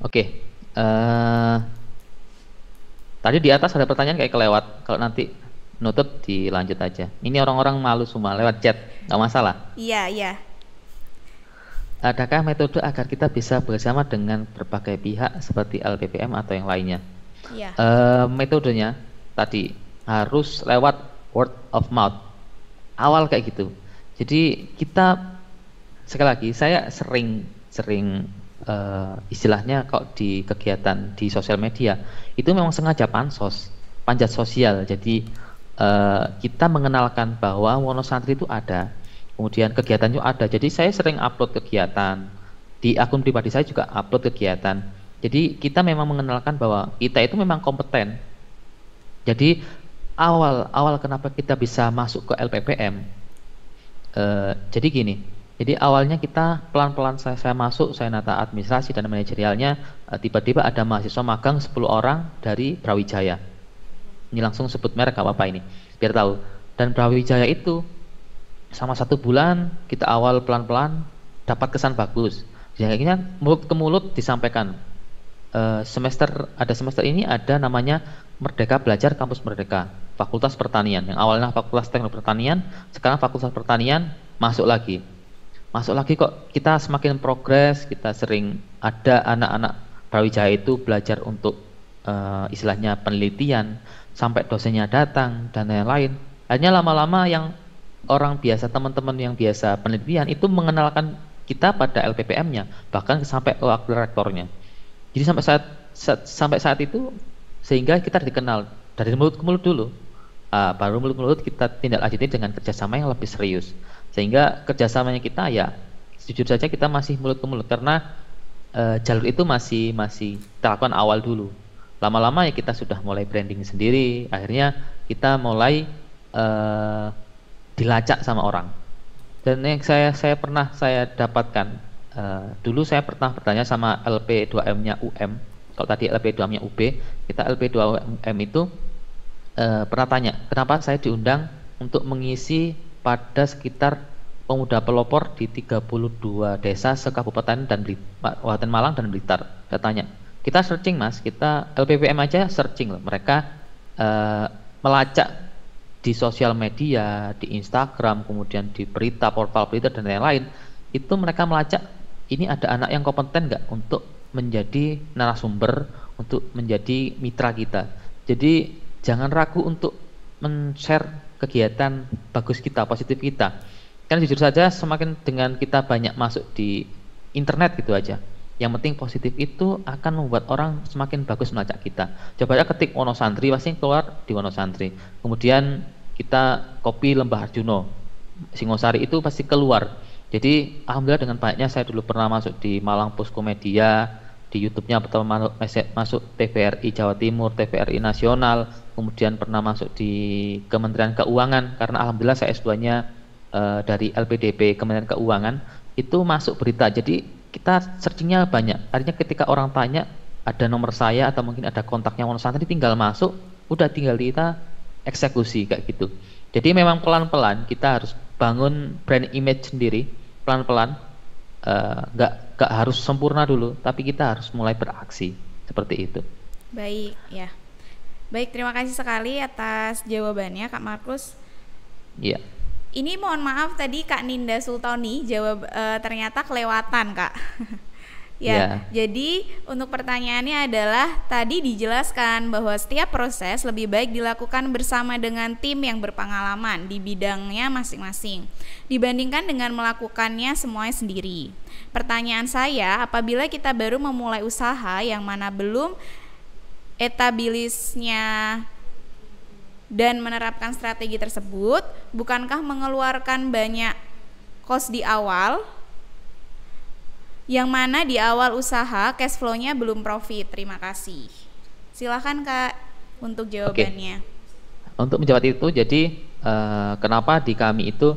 Oke, uh, tadi di atas ada pertanyaan kayak kelewat. Kalau nanti nutup dilanjut aja. Ini orang-orang malu semua lewat chat, nggak masalah. Iya iya. Adakah metode agar kita bisa bersama dengan berbagai pihak seperti LPPM atau yang lainnya? Iya. Uh, metodenya tadi harus lewat word of mouth awal kayak gitu jadi kita sekali lagi saya sering sering uh, istilahnya kok di kegiatan di sosial media itu memang sengaja pansos panjat sosial jadi uh, kita mengenalkan bahwa Wonosantri itu ada kemudian kegiatan itu ada jadi saya sering upload kegiatan di akun pribadi saya juga upload kegiatan jadi kita memang mengenalkan bahwa kita itu memang kompeten jadi awal awal kenapa kita bisa masuk ke LPPM uh, eh, jadi gini jadi awalnya kita pelan-pelan saya, saya masuk saya nata administrasi dan manajerialnya eh, tiba-tiba ada mahasiswa magang 10 orang dari Brawijaya ini langsung sebut merek apa-apa ini biar tahu dan Brawijaya itu sama satu bulan kita awal pelan-pelan dapat kesan bagus jadi mulut ke mulut disampaikan e, semester ada semester ini ada namanya Merdeka Belajar Kampus Merdeka Fakultas Pertanian. Yang awalnya Fakultas Teknik Pertanian, sekarang Fakultas Pertanian masuk lagi. Masuk lagi kok kita semakin progres, kita sering ada anak-anak Brawijaya itu belajar untuk uh, istilahnya penelitian sampai dosennya datang dan lain-lain. Hanya lama-lama yang orang biasa, teman-teman yang biasa penelitian itu mengenalkan kita pada LPPM-nya, bahkan sampai ke wakil rektornya. Jadi sampai saat, saat sampai saat itu sehingga kita dikenal dari mulut ke mulut dulu uh, baru mulut kita tindak lanjutin dengan kerjasama yang lebih serius sehingga kerjasamanya kita ya jujur saja kita masih mulut ke mulut karena uh, jalur itu masih masih terlakukan awal dulu lama-lama ya kita sudah mulai branding sendiri akhirnya kita mulai uh, dilacak sama orang dan yang saya saya pernah saya dapatkan uh, dulu saya pernah bertanya sama LP 2M nya UM kalau tadi LP 2M nya UB kita LP 2M itu uh, pernah tanya, kenapa saya diundang untuk mengisi pada sekitar pemuda pelopor di 32 desa sekabupaten dan Kabupaten Malang dan Blitar. Saya tanya, kita searching mas, kita LPPM aja searching loh. Mereka uh, melacak di sosial media, di Instagram, kemudian di berita, portal berita dan lain-lain. Itu mereka melacak ini ada anak yang kompeten nggak untuk menjadi narasumber, untuk menjadi mitra kita. Jadi jangan ragu untuk men-share kegiatan bagus kita, positif kita. kan jujur saja semakin dengan kita banyak masuk di internet gitu aja. Yang penting positif itu akan membuat orang semakin bagus melacak kita. Coba aja ketik Wonosantri pasti keluar di Wonosantri. Kemudian kita copy Lembah Juno Singosari itu pasti keluar. Jadi alhamdulillah dengan banyaknya saya dulu pernah masuk di Malang Media di YouTube-nya pertama masuk, TVRI Jawa Timur, TVRI Nasional, kemudian pernah masuk di Kementerian Keuangan karena alhamdulillah saya S2-nya e, eh, dari LPDP Kementerian Keuangan itu masuk berita. Jadi kita searchingnya banyak. Artinya ketika orang tanya ada nomor saya atau mungkin ada kontaknya orang santri tinggal masuk, udah tinggal kita eksekusi kayak gitu. Jadi memang pelan-pelan kita harus bangun brand image sendiri, pelan-pelan eh, nggak -pelan, gak harus sempurna dulu, tapi kita harus mulai beraksi seperti itu. Baik, ya. Baik, terima kasih sekali atas jawabannya Kak Markus. Iya. Ini mohon maaf tadi Kak Ninda Sultoni jawab e, ternyata kelewatan, Kak. Ya, yeah. jadi untuk pertanyaannya adalah tadi dijelaskan bahwa setiap proses lebih baik dilakukan bersama dengan tim yang berpengalaman di bidangnya masing-masing dibandingkan dengan melakukannya semuanya sendiri. Pertanyaan saya, apabila kita baru memulai usaha yang mana belum etabilisnya dan menerapkan strategi tersebut, bukankah mengeluarkan banyak kos di awal yang mana di awal usaha cash flow-nya belum profit. Terima kasih. Silakan Kak untuk jawabannya. Okay. Untuk menjawab itu, jadi uh, kenapa di kami itu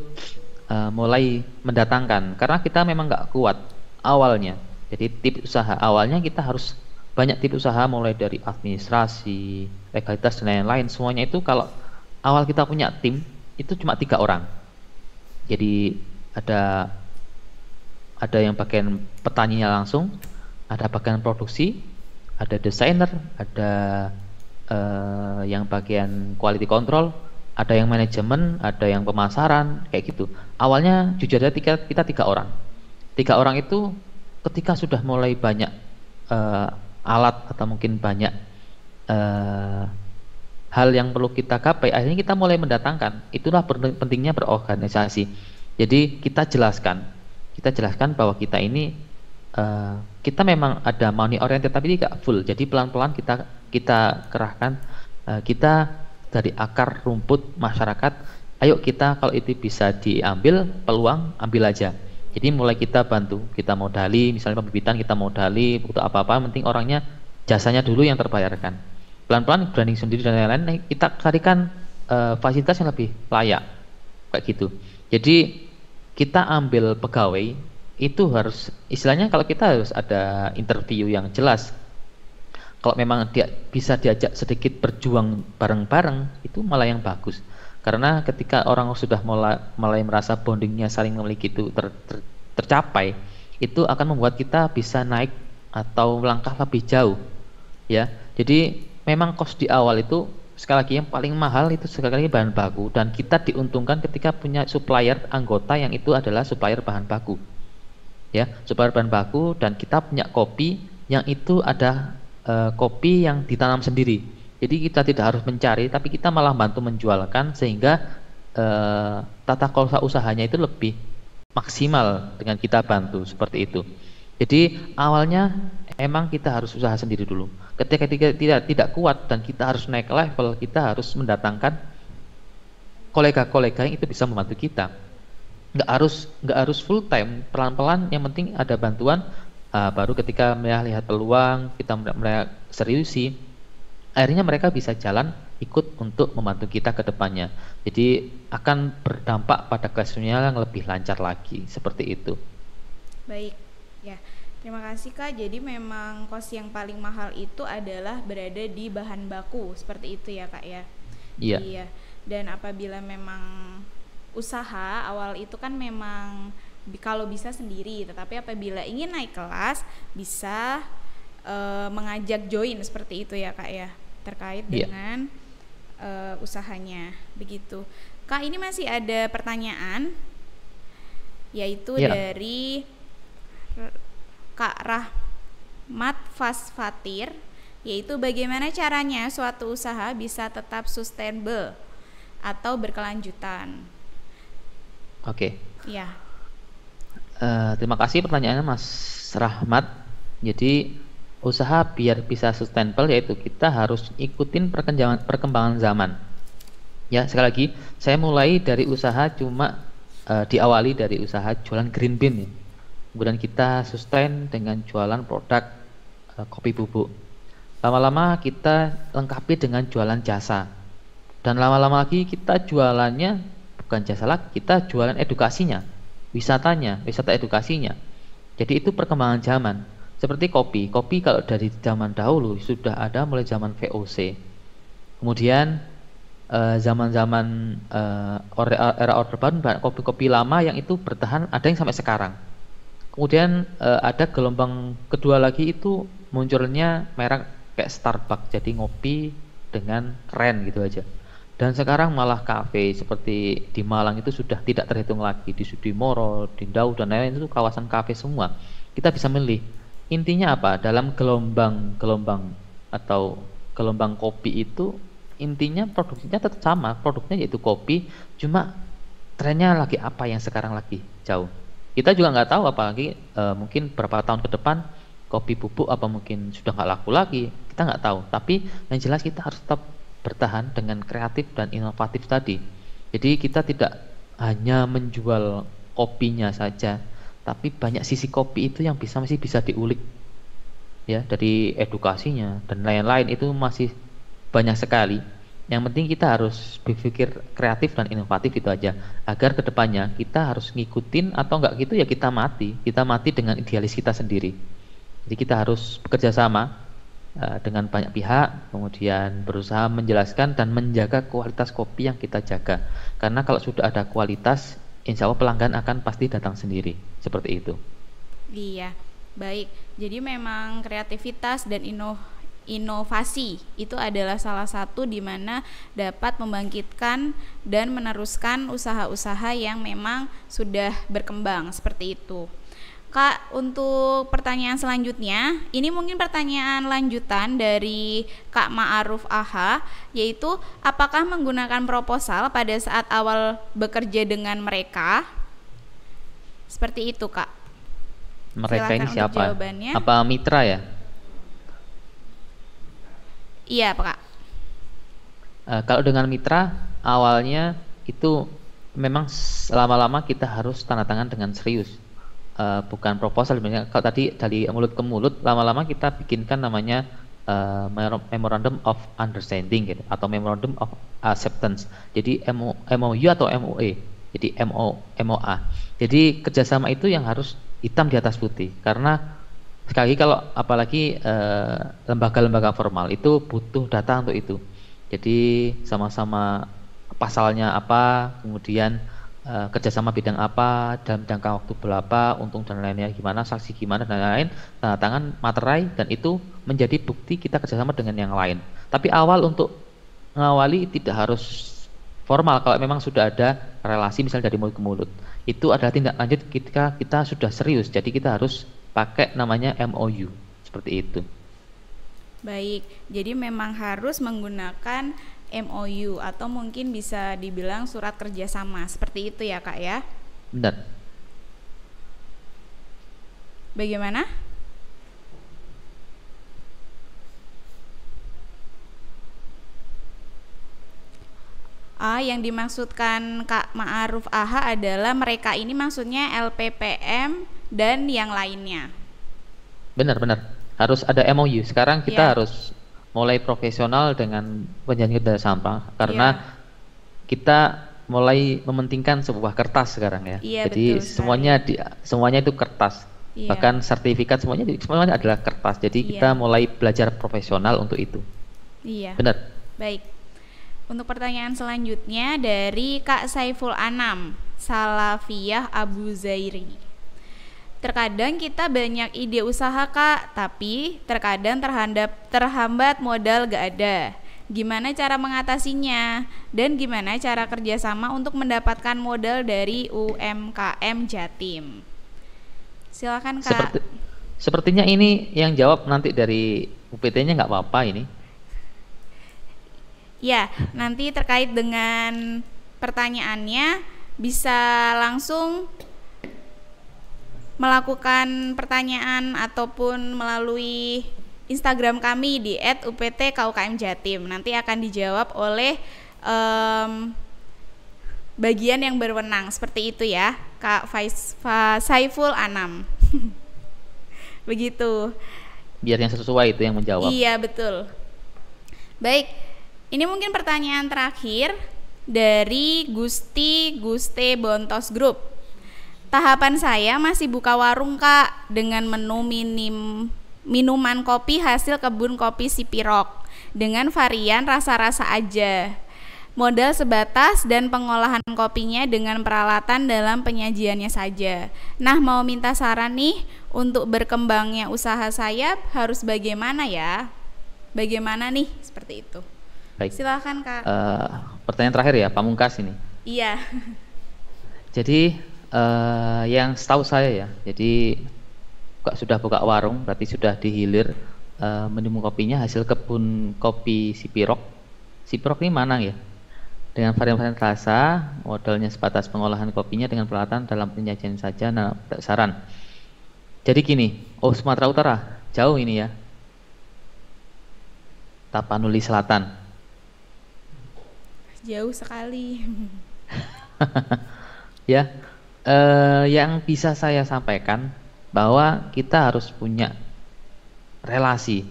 uh, mulai mendatangkan? Karena kita memang nggak kuat awalnya. Jadi tip usaha awalnya kita harus banyak tip usaha mulai dari administrasi, legalitas dan lain-lain. Semuanya itu kalau awal kita punya tim itu cuma tiga orang. Jadi ada ada yang bagian petaninya langsung, ada bagian produksi, ada desainer, ada uh, yang bagian quality control, ada yang manajemen, ada yang pemasaran, kayak gitu. Awalnya jujur aja kita, kita tiga orang. Tiga orang itu ketika sudah mulai banyak uh, alat atau mungkin banyak uh, hal yang perlu kita capai, akhirnya kita mulai mendatangkan. Itulah pentingnya berorganisasi. Jadi kita jelaskan kita jelaskan bahwa kita ini uh, kita memang ada money oriented tapi tidak full. Jadi pelan-pelan kita kita kerahkan uh, kita dari akar rumput masyarakat. Ayo kita kalau itu bisa diambil peluang ambil aja. Jadi mulai kita bantu, kita modali, misalnya pembibitan kita modali untuk apa-apa, penting orangnya jasanya dulu yang terbayarkan. Pelan-pelan branding sendiri dan lain-lain, kita carikan uh, fasilitas yang lebih layak kayak gitu. Jadi kita ambil pegawai itu harus istilahnya kalau kita harus ada interview yang jelas kalau memang dia bisa diajak sedikit berjuang bareng-bareng itu malah yang bagus karena ketika orang sudah mulai, mulai merasa bondingnya saling memiliki itu ter, ter, tercapai itu akan membuat kita bisa naik atau melangkah lebih jauh ya jadi memang kos di awal itu sekali lagi yang paling mahal itu sekali lagi bahan baku dan kita diuntungkan ketika punya supplier anggota yang itu adalah supplier bahan baku ya supplier bahan baku dan kita punya kopi yang itu ada e, kopi yang ditanam sendiri jadi kita tidak harus mencari tapi kita malah bantu menjualkan sehingga e, tata kelola usahanya itu lebih maksimal dengan kita bantu seperti itu jadi awalnya emang kita harus usaha sendiri dulu. Ketika kita tidak tidak kuat dan kita harus naik level, kita harus mendatangkan kolega-kolega yang itu bisa membantu kita. Nggak harus nggak harus full time, pelan-pelan. Yang penting ada bantuan. Uh, baru ketika melihat peluang, kita mereka seriusi, akhirnya mereka bisa jalan ikut untuk membantu kita ke depannya. Jadi akan berdampak pada kelasnya yang lebih lancar lagi, seperti itu. Baik. Terima kasih Kak. Jadi memang kos yang paling mahal itu adalah berada di bahan baku, seperti itu ya Kak ya. Iya. Iya. Dan apabila memang usaha awal itu kan memang kalau bisa sendiri, tetapi apabila ingin naik kelas bisa e, mengajak join seperti itu ya Kak ya, terkait iya. dengan e, usahanya. Begitu. Kak, ini masih ada pertanyaan yaitu iya. dari Kak Rahmat Fasfatir yaitu bagaimana caranya suatu usaha bisa tetap sustainable atau berkelanjutan. Oke. Okay. Ya. Uh, eh, terima kasih pertanyaannya Mas Rahmat. Jadi usaha biar bisa sustainable yaitu kita harus ikutin perkembangan perkembangan zaman. Ya sekali lagi saya mulai dari usaha cuma uh, diawali dari usaha jualan green bean. Ya kemudian kita sustain dengan jualan produk uh, kopi bubuk lama-lama kita lengkapi dengan jualan jasa dan lama-lama lagi kita jualannya bukan jasa lagi kita jualan edukasinya wisatanya wisata edukasinya jadi itu perkembangan zaman seperti kopi kopi kalau dari zaman dahulu sudah ada mulai zaman VOC kemudian eh, zaman-zaman uh, uh, era orde baru kopi-kopi lama yang itu bertahan ada yang sampai sekarang kemudian uh, ada gelombang kedua lagi itu munculnya merek kayak Starbucks jadi ngopi dengan keren gitu aja dan sekarang malah kafe seperti di Malang itu sudah tidak terhitung lagi di Sudimoro, di Dau dan lain-lain itu kawasan kafe semua kita bisa milih intinya apa dalam gelombang gelombang atau gelombang kopi itu intinya produknya tetap sama produknya yaitu kopi cuma trennya lagi apa yang sekarang lagi jauh kita juga nggak tahu apalagi e, mungkin berapa tahun ke depan kopi bubuk apa mungkin sudah nggak laku lagi. Kita nggak tahu. Tapi yang jelas kita harus tetap bertahan dengan kreatif dan inovatif tadi. Jadi kita tidak hanya menjual kopinya saja, tapi banyak sisi kopi itu yang bisa masih bisa diulik ya dari edukasinya dan lain-lain itu masih banyak sekali yang penting kita harus berpikir kreatif dan inovatif itu aja agar kedepannya kita harus ngikutin atau enggak gitu ya kita mati kita mati dengan idealis kita sendiri. Jadi kita harus bekerja sama uh, dengan banyak pihak, kemudian berusaha menjelaskan dan menjaga kualitas kopi yang kita jaga. Karena kalau sudah ada kualitas, insya Allah pelanggan akan pasti datang sendiri. Seperti itu. Iya, baik. Jadi memang kreativitas dan inovasi inovasi itu adalah salah satu di mana dapat membangkitkan dan meneruskan usaha-usaha yang memang sudah berkembang seperti itu. Kak, untuk pertanyaan selanjutnya, ini mungkin pertanyaan lanjutan dari Kak Ma'aruf Aha, yaitu apakah menggunakan proposal pada saat awal bekerja dengan mereka? Seperti itu, Kak. Mereka Silahkan ini siapa? Jawabannya. Apa mitra ya? Iya, Pak. Uh, kalau dengan mitra awalnya itu memang lama-lama kita harus tanda tangan dengan serius. Uh, bukan proposal sebenarnya. Kalau tadi dari mulut ke mulut, lama-lama kita bikinkan namanya uh, memorandum of understanding gitu, atau memorandum of acceptance. Jadi MOU atau MOE, Jadi MOA. Jadi kerjasama itu yang harus hitam di atas putih karena sekali lagi kalau apalagi eh, lembaga-lembaga formal itu butuh data untuk itu jadi sama-sama pasalnya apa kemudian eh, kerjasama bidang apa dalam jangka waktu berapa untung dan lainnya gimana saksi gimana dan lain-lain tanda tangan materai dan itu menjadi bukti kita kerjasama dengan yang lain tapi awal untuk mengawali tidak harus formal kalau memang sudah ada relasi misalnya dari mulut ke mulut itu adalah tindak lanjut ketika kita sudah serius jadi kita harus pakai namanya MOU seperti itu. Baik, jadi memang harus menggunakan MOU atau mungkin bisa dibilang surat kerjasama seperti itu ya kak ya? Benar. Bagaimana? Ah, yang dimaksudkan Kak Ma'aruf AHA adalah mereka ini maksudnya LPPM dan yang lainnya. Benar-benar harus ada MOU. Sekarang kita yeah. harus mulai profesional dengan penjahit dari sampah karena yeah. kita mulai mementingkan sebuah kertas sekarang ya. Yeah, Jadi betul, semuanya di, semuanya itu kertas. Yeah. Bahkan sertifikat semuanya semuanya adalah kertas. Jadi yeah. kita mulai belajar profesional untuk itu. Iya. Yeah. Benar. Baik. Untuk pertanyaan selanjutnya dari Kak Saiful Anam, Salafiyah Abu Zairi. Terkadang kita banyak ide usaha kak, tapi terkadang terhadap terhambat modal gak ada. Gimana cara mengatasinya? Dan gimana cara kerjasama untuk mendapatkan modal dari UMKM Jatim? Silakan kak. Seperti, sepertinya ini yang jawab nanti dari UPT-nya nggak apa-apa ini. Ya, nanti terkait dengan pertanyaannya bisa langsung melakukan pertanyaan ataupun melalui Instagram kami di @upt_kukm_jatim. Nanti akan dijawab oleh um, bagian yang berwenang seperti itu ya, Kak Faiz Fa Saiful Anam. Begitu. Biar yang sesuai itu yang menjawab. Iya, betul. Baik. Ini mungkin pertanyaan terakhir dari Gusti Guste Bontos Group. Tahapan saya masih buka warung kak dengan menu minim minuman kopi hasil kebun kopi Sipirok dengan varian rasa-rasa aja. Modal sebatas dan pengolahan kopinya dengan peralatan dalam penyajiannya saja. Nah, mau minta saran nih untuk berkembangnya usaha saya harus bagaimana ya? Bagaimana nih seperti itu? Baik. Silakan kak. Uh, pertanyaan terakhir ya, pamungkas ini. Iya. Jadi uh, yang setahu saya ya jadi buka, sudah buka warung berarti sudah dihilir uh, eh, menimbun kopinya hasil kebun kopi Sipirok Sipirok ini mana ya dengan varian-varian rasa modalnya sebatas pengolahan kopinya dengan peralatan dalam penyajian saja nah, saran jadi gini oh Sumatera Utara jauh ini ya Tapanuli Selatan jauh sekali ya eh, yang bisa saya sampaikan bahwa kita harus punya relasi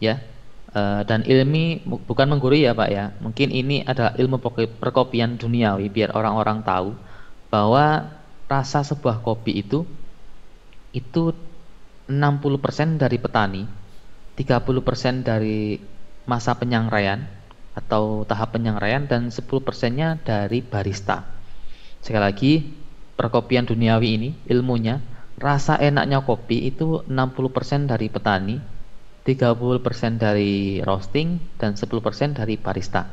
ya eh, dan ilmi bukan menggurui ya Pak ya mungkin ini adalah ilmu perkopian duniawi biar orang-orang tahu bahwa rasa sebuah kopi itu itu 60% dari petani 30% dari masa penyangraian atau tahap penyangraian dan 10% nya dari barista sekali lagi perkopian duniawi ini ilmunya rasa enaknya kopi itu 60% dari petani 30% dari roasting dan 10% dari barista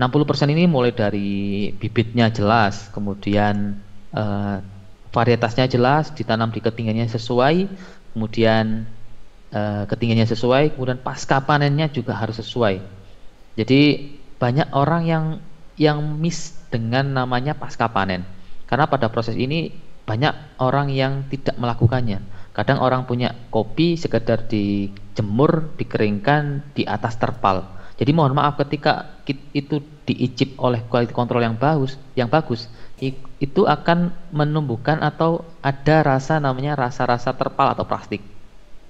60% ini mulai dari bibitnya jelas kemudian uh, varietasnya jelas ditanam di ketinggiannya sesuai kemudian uh, ketinggiannya sesuai kemudian pasca panennya juga harus sesuai jadi banyak orang yang yang miss dengan namanya pasca panen karena pada proses ini banyak orang yang tidak melakukannya. Kadang orang punya kopi sekedar dijemur, dikeringkan di atas terpal. Jadi mohon maaf ketika itu diicip oleh quality control yang bagus, yang bagus itu akan menumbuhkan atau ada rasa namanya rasa-rasa terpal atau plastik.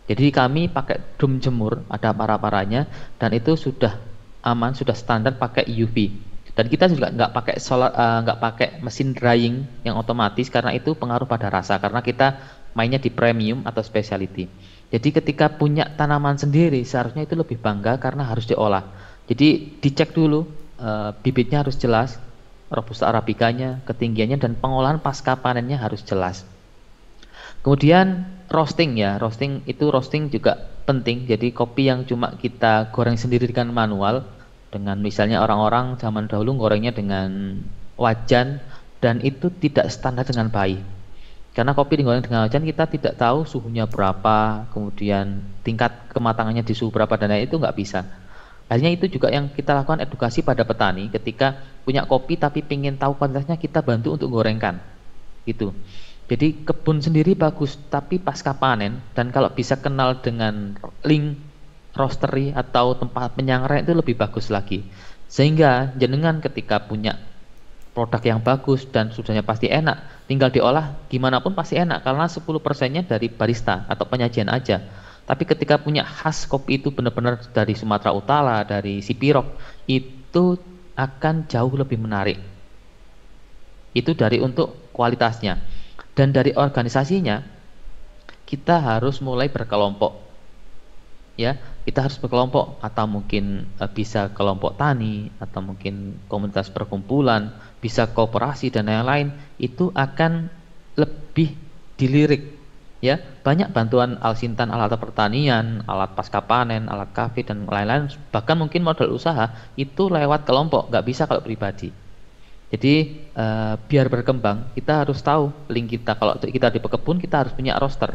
Jadi kami pakai drum jemur, ada para-paranya dan itu sudah aman, sudah standar pakai UV dan kita juga nggak pakai solar, eh, nggak pakai mesin drying yang otomatis karena itu pengaruh pada rasa karena kita mainnya di premium atau specialty. Jadi ketika punya tanaman sendiri seharusnya itu lebih bangga karena harus diolah. Jadi dicek dulu uh, bibitnya harus jelas, robusta arabikanya, ketinggiannya dan pengolahan pasca panennya harus jelas. Kemudian roasting ya, roasting itu roasting juga penting. Jadi kopi yang cuma kita goreng sendiri dengan manual dengan misalnya orang-orang zaman dahulu gorengnya dengan wajan dan itu tidak standar dengan baik karena kopi digoreng dengan wajan kita tidak tahu suhunya berapa kemudian tingkat kematangannya di suhu berapa dan lain itu nggak bisa akhirnya itu juga yang kita lakukan edukasi pada petani ketika punya kopi tapi pingin tahu kualitasnya kita bantu untuk gorengkan gitu jadi kebun sendiri bagus tapi pasca panen dan kalau bisa kenal dengan link roastery atau tempat penyangrai itu lebih bagus lagi. Sehingga jenengan ketika punya produk yang bagus dan sudahnya pasti enak, tinggal diolah gimana pun pasti enak karena 10 persennya dari barista atau penyajian aja. Tapi ketika punya khas kopi itu benar-benar dari Sumatera Utara, dari Sipirok, itu akan jauh lebih menarik. Itu dari untuk kualitasnya. Dan dari organisasinya, kita harus mulai berkelompok. Ya, kita harus berkelompok atau mungkin uh, bisa kelompok tani atau mungkin komunitas perkumpulan bisa kooperasi dan lain-lain itu akan lebih dilirik ya banyak bantuan alsintan alat pertanian alat pasca panen alat kafe dan lain-lain bahkan mungkin modal usaha itu lewat kelompok nggak bisa kalau pribadi jadi uh, biar berkembang kita harus tahu link kita kalau kita di pekebun kita harus punya roster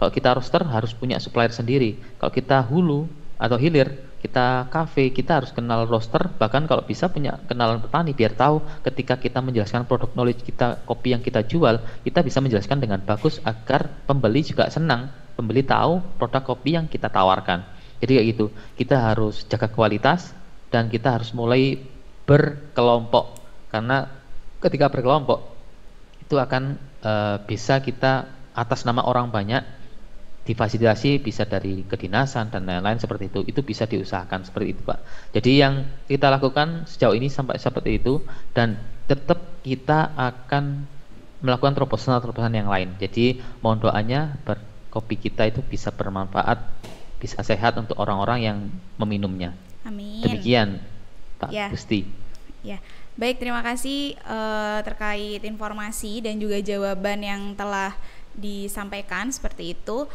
kalau kita roster harus punya supplier sendiri. Kalau kita hulu atau hilir, kita kafe, kita harus kenal roster, bahkan kalau bisa punya kenalan petani biar tahu ketika kita menjelaskan produk knowledge kita, kopi yang kita jual, kita bisa menjelaskan dengan bagus agar pembeli juga senang, pembeli tahu produk kopi yang kita tawarkan. Jadi kayak gitu, kita harus jaga kualitas dan kita harus mulai berkelompok karena ketika berkelompok itu akan e, bisa kita atas nama orang banyak difasilitasi bisa dari kedinasan dan lain-lain seperti itu itu bisa diusahakan seperti itu pak jadi yang kita lakukan sejauh ini sampai seperti itu dan tetap kita akan melakukan terobosan-terobosan yang lain jadi mohon doanya kopi kita itu bisa bermanfaat bisa sehat untuk orang-orang yang meminumnya Amin. demikian Pak ya. Gusti ya baik terima kasih uh, terkait informasi dan juga jawaban yang telah disampaikan seperti itu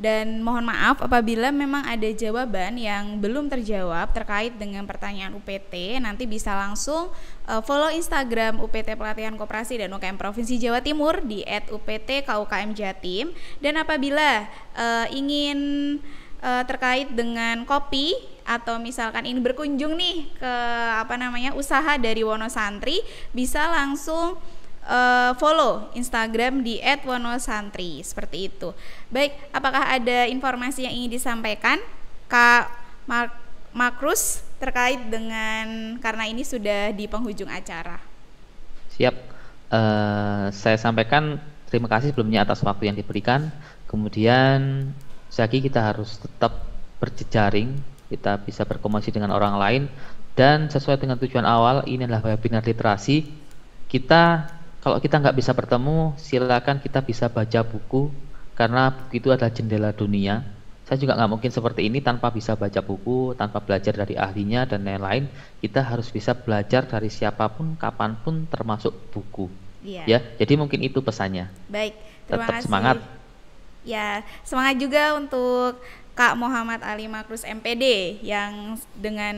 dan mohon maaf apabila memang ada jawaban yang belum terjawab terkait dengan pertanyaan UPT nanti bisa langsung eh, follow Instagram UPT Pelatihan Koperasi dan UKM Provinsi Jawa Timur di @upt_kukm_jatim dan apabila uh, ingin uh, terkait dengan kopi atau misalkan ingin berkunjung nih ke apa namanya usaha dari Wonosantri bisa langsung uh, follow Instagram di @wonosantri seperti itu. Baik, apakah ada informasi yang ingin disampaikan Kak Mark Makrus terkait dengan karena ini sudah di penghujung acara? Siap. Uh, saya sampaikan terima kasih sebelumnya atas waktu yang diberikan. Kemudian lagi kita harus tetap berjejaring, kita bisa berkomunikasi dengan orang lain dan sesuai dengan tujuan awal ini adalah webinar literasi. Kita kalau kita nggak bisa bertemu, silakan kita bisa baca buku karena buku itu adalah jendela dunia. Saya juga nggak mungkin seperti ini tanpa bisa baca buku, tanpa belajar dari ahlinya dan lain-lain. Kita harus bisa belajar dari siapapun, kapanpun, termasuk buku. Iya. Ya, jadi mungkin itu pesannya. Baik, terima Tetap kasih. semangat. Ya, semangat juga untuk Kak Muhammad Ali Makrus MPD yang dengan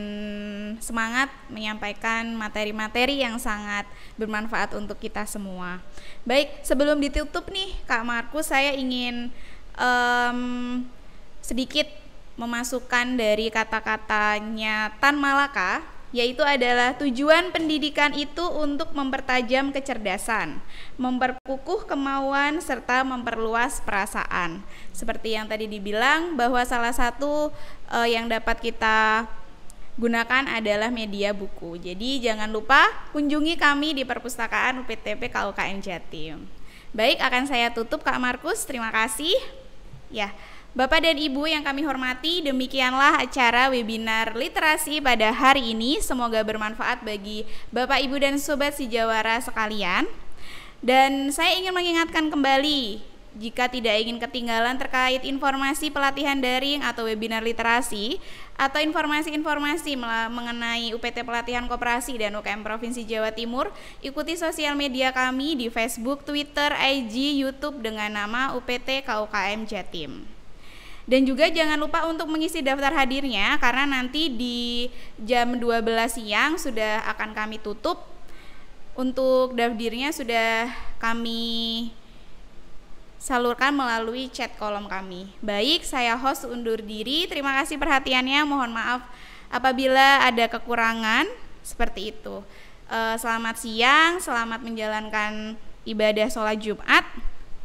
semangat menyampaikan materi-materi yang sangat bermanfaat untuk kita semua. Baik, sebelum ditutup nih Kak Markus, saya ingin um, sedikit memasukkan dari kata-katanya Tan Malaka yaitu adalah tujuan pendidikan itu untuk mempertajam kecerdasan, memperkukuh kemauan serta memperluas perasaan. Seperti yang tadi dibilang bahwa salah satu uh, yang dapat kita gunakan adalah media buku. Jadi jangan lupa kunjungi kami di perpustakaan UPTP KUKN Jatim. Baik, akan saya tutup Kak Markus. Terima kasih. Ya. Bapak dan Ibu yang kami hormati, demikianlah acara webinar literasi pada hari ini. Semoga bermanfaat bagi Bapak, Ibu, dan Sobat Sijawara sekalian. Dan saya ingin mengingatkan kembali, jika tidak ingin ketinggalan terkait informasi pelatihan daring atau webinar literasi, atau informasi-informasi mengenai UPT Pelatihan Koperasi dan UKM Provinsi Jawa Timur, ikuti sosial media kami di Facebook, Twitter, IG, YouTube dengan nama UPT KUKM Jatim. Dan juga jangan lupa untuk mengisi daftar hadirnya karena nanti di jam 12 siang sudah akan kami tutup. Untuk daftarnya sudah kami salurkan melalui chat kolom kami. Baik, saya host undur diri. Terima kasih perhatiannya. Mohon maaf apabila ada kekurangan seperti itu. Eh, selamat siang, selamat menjalankan ibadah sholat Jumat.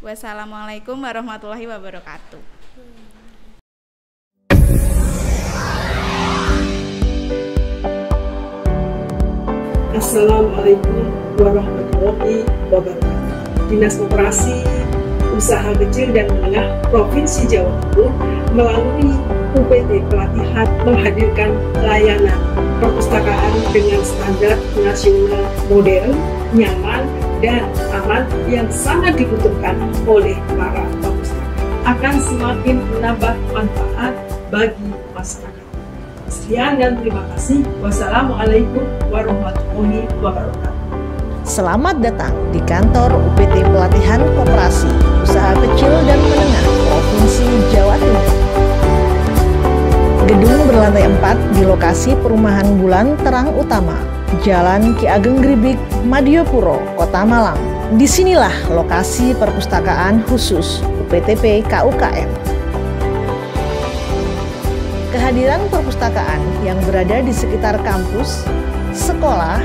Wassalamualaikum warahmatullahi wabarakatuh. Assalamualaikum warahmatullahi wabarakatuh. Dinas Koperasi Usaha Kecil dan Menengah Provinsi Jawa Timur melalui UPT Pelatihan menghadirkan layanan perpustakaan dengan standar nasional modern, nyaman, dan aman yang sangat dibutuhkan oleh para perpustakaan akan semakin menambah manfaat bagi masyarakat. Sekian dan terima kasih. Wassalamualaikum warahmatullahi wabarakatuh. Selamat datang di kantor UPT Pelatihan Koperasi Usaha Kecil dan Menengah Provinsi Jawa Timur. Gedung berlantai 4 di lokasi Perumahan Bulan Terang Utama, Jalan Ki Ageng Gribik, Madiopuro, Kota Malang. Disinilah lokasi perpustakaan khusus UPTP KUKM. Kehadiran perpustakaan yang berada di sekitar kampus, sekolah,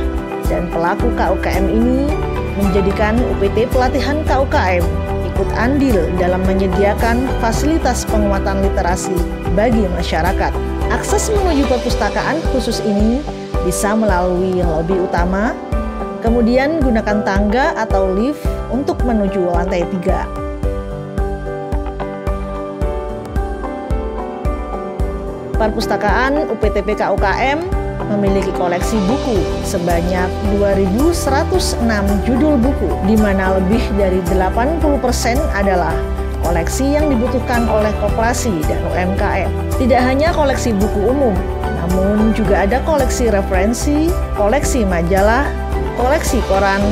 dan pelaku KUKM ini menjadikan UPT pelatihan KUKM ikut andil dalam menyediakan fasilitas penguatan literasi bagi masyarakat. Akses menuju perpustakaan khusus ini bisa melalui lobi utama, kemudian gunakan tangga atau lift untuk menuju lantai 3. Pustakaan UPTP KUKM memiliki koleksi buku sebanyak 2.106 judul buku, di mana lebih dari 80% adalah koleksi yang dibutuhkan oleh koperasi dan UMKM. Tidak hanya koleksi buku umum, namun juga ada koleksi referensi, koleksi majalah, koleksi koran,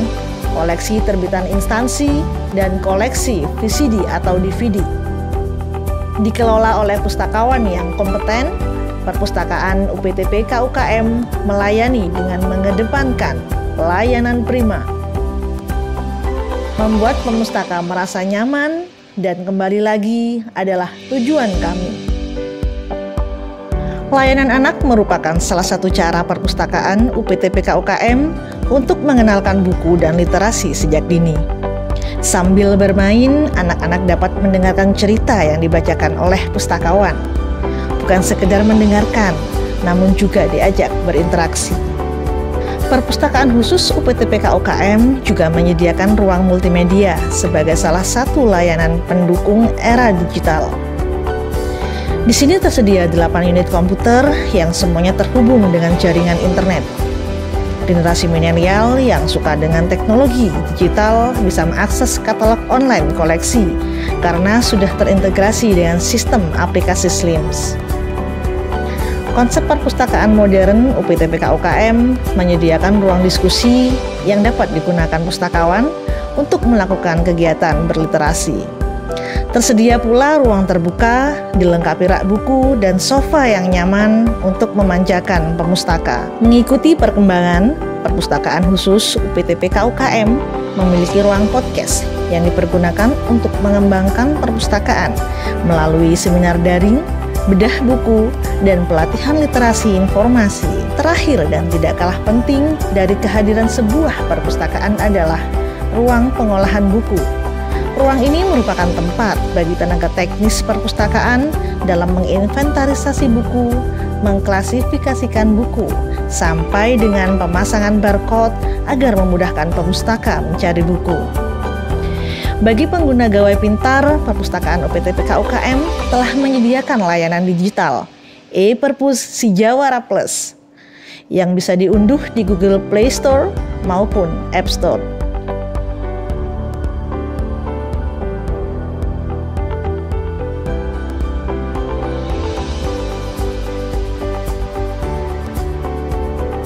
koleksi terbitan instansi, dan koleksi VCD atau DVD dikelola oleh pustakawan yang kompeten, perpustakaan UPTPK UKM melayani dengan mengedepankan pelayanan prima. Membuat pemustaka merasa nyaman dan kembali lagi adalah tujuan kami. Pelayanan anak merupakan salah satu cara perpustakaan UPTPK UKM untuk mengenalkan buku dan literasi sejak dini. Sambil bermain, anak-anak dapat mendengarkan cerita yang dibacakan oleh pustakawan. Bukan sekedar mendengarkan, namun juga diajak berinteraksi. Perpustakaan khusus UPTPK UKM juga menyediakan ruang multimedia sebagai salah satu layanan pendukung era digital. Di sini tersedia 8 unit komputer yang semuanya terhubung dengan jaringan internet Generasi milenial yang suka dengan teknologi digital bisa mengakses katalog online koleksi karena sudah terintegrasi dengan sistem aplikasi SLIMS. Konsep perpustakaan modern UPTPK UKM menyediakan ruang diskusi yang dapat digunakan pustakawan untuk melakukan kegiatan berliterasi. Tersedia pula ruang terbuka, dilengkapi rak buku dan sofa yang nyaman untuk memanjakan pemustaka. Mengikuti perkembangan, perpustakaan khusus UPTPK UKM memiliki ruang podcast yang dipergunakan untuk mengembangkan perpustakaan melalui seminar daring, bedah buku, dan pelatihan literasi informasi. Terakhir dan tidak kalah penting dari kehadiran sebuah perpustakaan adalah ruang pengolahan buku Ruang ini merupakan tempat bagi tenaga teknis perpustakaan dalam menginventarisasi buku, mengklasifikasikan buku, sampai dengan pemasangan barcode agar memudahkan pemustaka mencari buku. Bagi pengguna gawai pintar, perpustakaan OPTPK UKM telah menyediakan layanan digital e-Perpus Jawara Plus yang bisa diunduh di Google Play Store maupun App Store.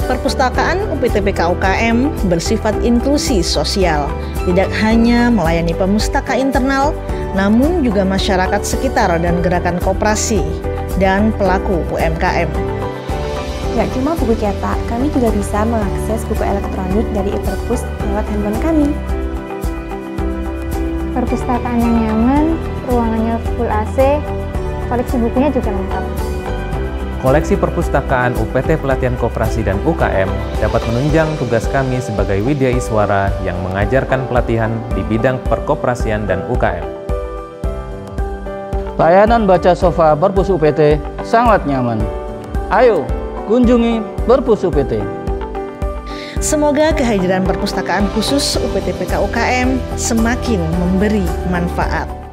Perpustakaan UPTPK UKM bersifat inklusi sosial, tidak hanya melayani pemustaka internal, namun juga masyarakat sekitar dan gerakan koperasi dan pelaku UMKM. Gak ya, cuma buku cetak, kami juga bisa mengakses buku elektronik dari Iperpus lewat handphone kami. Perpustakaan yang nyaman, ruangannya full AC, koleksi bukunya juga lengkap. Koleksi perpustakaan UPT Pelatihan Koperasi dan UKM dapat menunjang tugas kami sebagai Widya Iswara yang mengajarkan pelatihan di bidang perkoperasian dan UKM. Layanan baca sofa Perpus UPT sangat nyaman. Ayo, kunjungi Perpus UPT. Semoga kehadiran perpustakaan khusus UPT PKUKM semakin memberi manfaat.